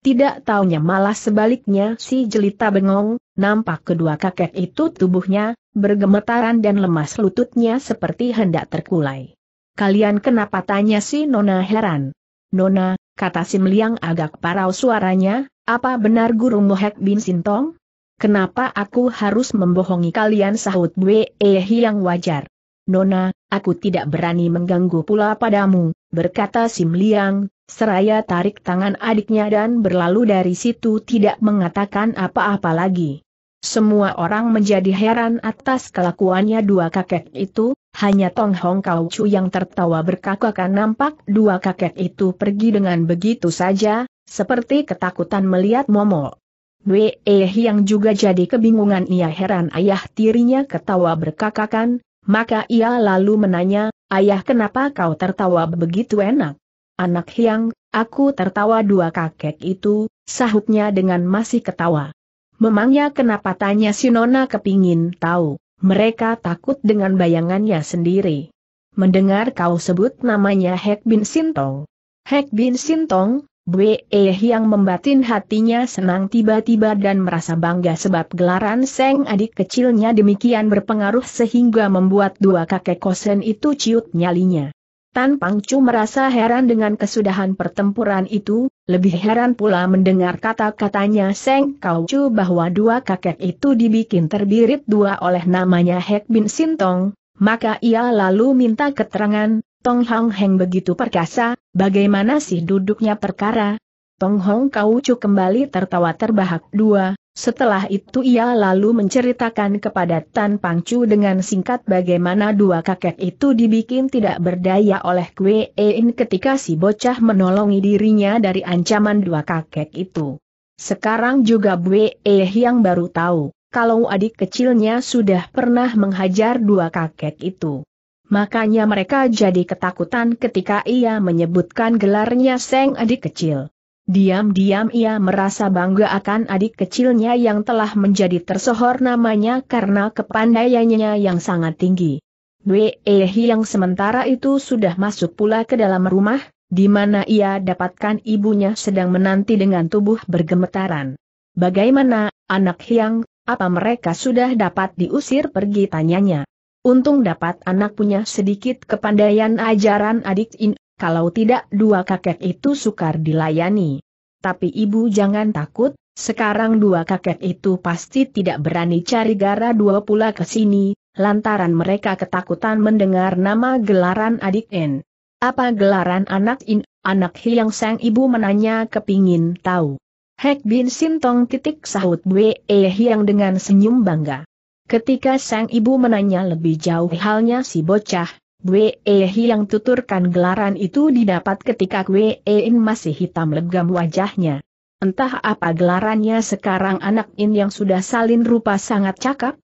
Speaker 1: tidak taunya malah sebaliknya si jelita bengong, nampak kedua kakek itu tubuhnya, bergemetaran dan lemas lututnya seperti hendak terkulai. Kalian kenapa tanya si Nona heran? Nona, kata si Meliang agak parau suaranya, apa benar guru Mohek bin Sintong? Kenapa aku harus membohongi kalian sahut Eh yang wajar? Nona, aku tidak berani mengganggu pula padamu, berkata Sim Liang, seraya tarik tangan adiknya dan berlalu dari situ tidak mengatakan apa-apa lagi. Semua orang menjadi heran atas kelakuannya dua kakek itu, hanya Tong Hong Kau Chu yang tertawa berkakakan nampak dua kakek itu pergi dengan begitu saja, seperti ketakutan melihat Momo. Weh yang juga jadi kebingungan ia heran ayah tirinya ketawa berkakakan, maka ia lalu menanya, ayah kenapa kau tertawa begitu enak? Anak Hyang, aku tertawa dua kakek itu, sahutnya dengan masih ketawa. Memangnya kenapa tanya si Nona kepingin tahu, mereka takut dengan bayangannya sendiri. Mendengar kau sebut namanya Hek Bin Sintong. Hek Bin Sintong, Bwee eh, yang membatin hatinya senang tiba-tiba dan merasa bangga sebab gelaran Seng adik kecilnya demikian berpengaruh sehingga membuat dua kakek kosen itu ciut nyalinya. Tan Pangcu merasa heran dengan kesudahan pertempuran itu, lebih heran pula mendengar kata-katanya Seng Kau Chu bahwa dua kakek itu dibikin terbirit dua oleh namanya Hek Bin Sintong, maka ia lalu minta keterangan, Tong Hang Heng begitu perkasa, Bagaimana sih duduknya perkara? Tong Hong Kaucu kembali tertawa terbahak dua, setelah itu ia lalu menceritakan kepada Tan Pangcu dengan singkat bagaimana dua kakek itu dibikin tidak berdaya oleh Kwe In ketika si bocah menolongi dirinya dari ancaman dua kakek itu. Sekarang juga Bwe Eh yang baru tahu, kalau adik kecilnya sudah pernah menghajar dua kakek itu makanya mereka jadi ketakutan ketika ia menyebutkan gelarnya Seng adik kecil. Diam-diam ia merasa bangga akan adik kecilnya yang telah menjadi tersohor namanya karena kepandaiannya yang sangat tinggi. Weehi yang sementara itu sudah masuk pula ke dalam rumah, di mana ia dapatkan ibunya sedang menanti dengan tubuh bergemetaran. Bagaimana, anak Hyang, apa mereka sudah dapat diusir pergi tanyanya? Untung dapat anak punya sedikit kepandaian ajaran adik in, kalau tidak dua kakek itu sukar dilayani. Tapi ibu jangan takut, sekarang dua kakek itu pasti tidak berani cari gara dua pula ke sini, lantaran mereka ketakutan mendengar nama gelaran adik N. Apa gelaran anak In? Anak Hiang Sang ibu menanya kepingin tahu. Hek Bin Sintong titik sahut Bwe Hiang dengan senyum bangga. Ketika sang ibu menanya lebih jauh halnya si bocah, Wei yang tuturkan gelaran itu didapat ketika Wei masih hitam legam wajahnya. Entah apa gelarannya sekarang anak In yang sudah salin rupa sangat cakap.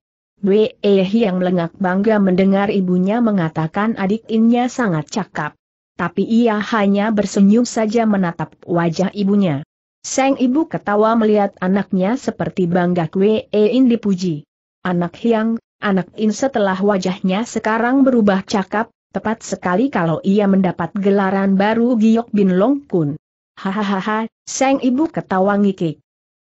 Speaker 1: Wei yang melengak bangga mendengar ibunya mengatakan adik Innya sangat cakap. Tapi ia hanya bersenyum saja menatap wajah ibunya. Sang ibu ketawa melihat anaknya seperti bangga Wei In dipuji anak Hyang, anak In setelah wajahnya sekarang berubah cakap, tepat sekali kalau ia mendapat gelaran baru Giok Bin Long Kun. Hahaha, sang ibu ketawa ngikik.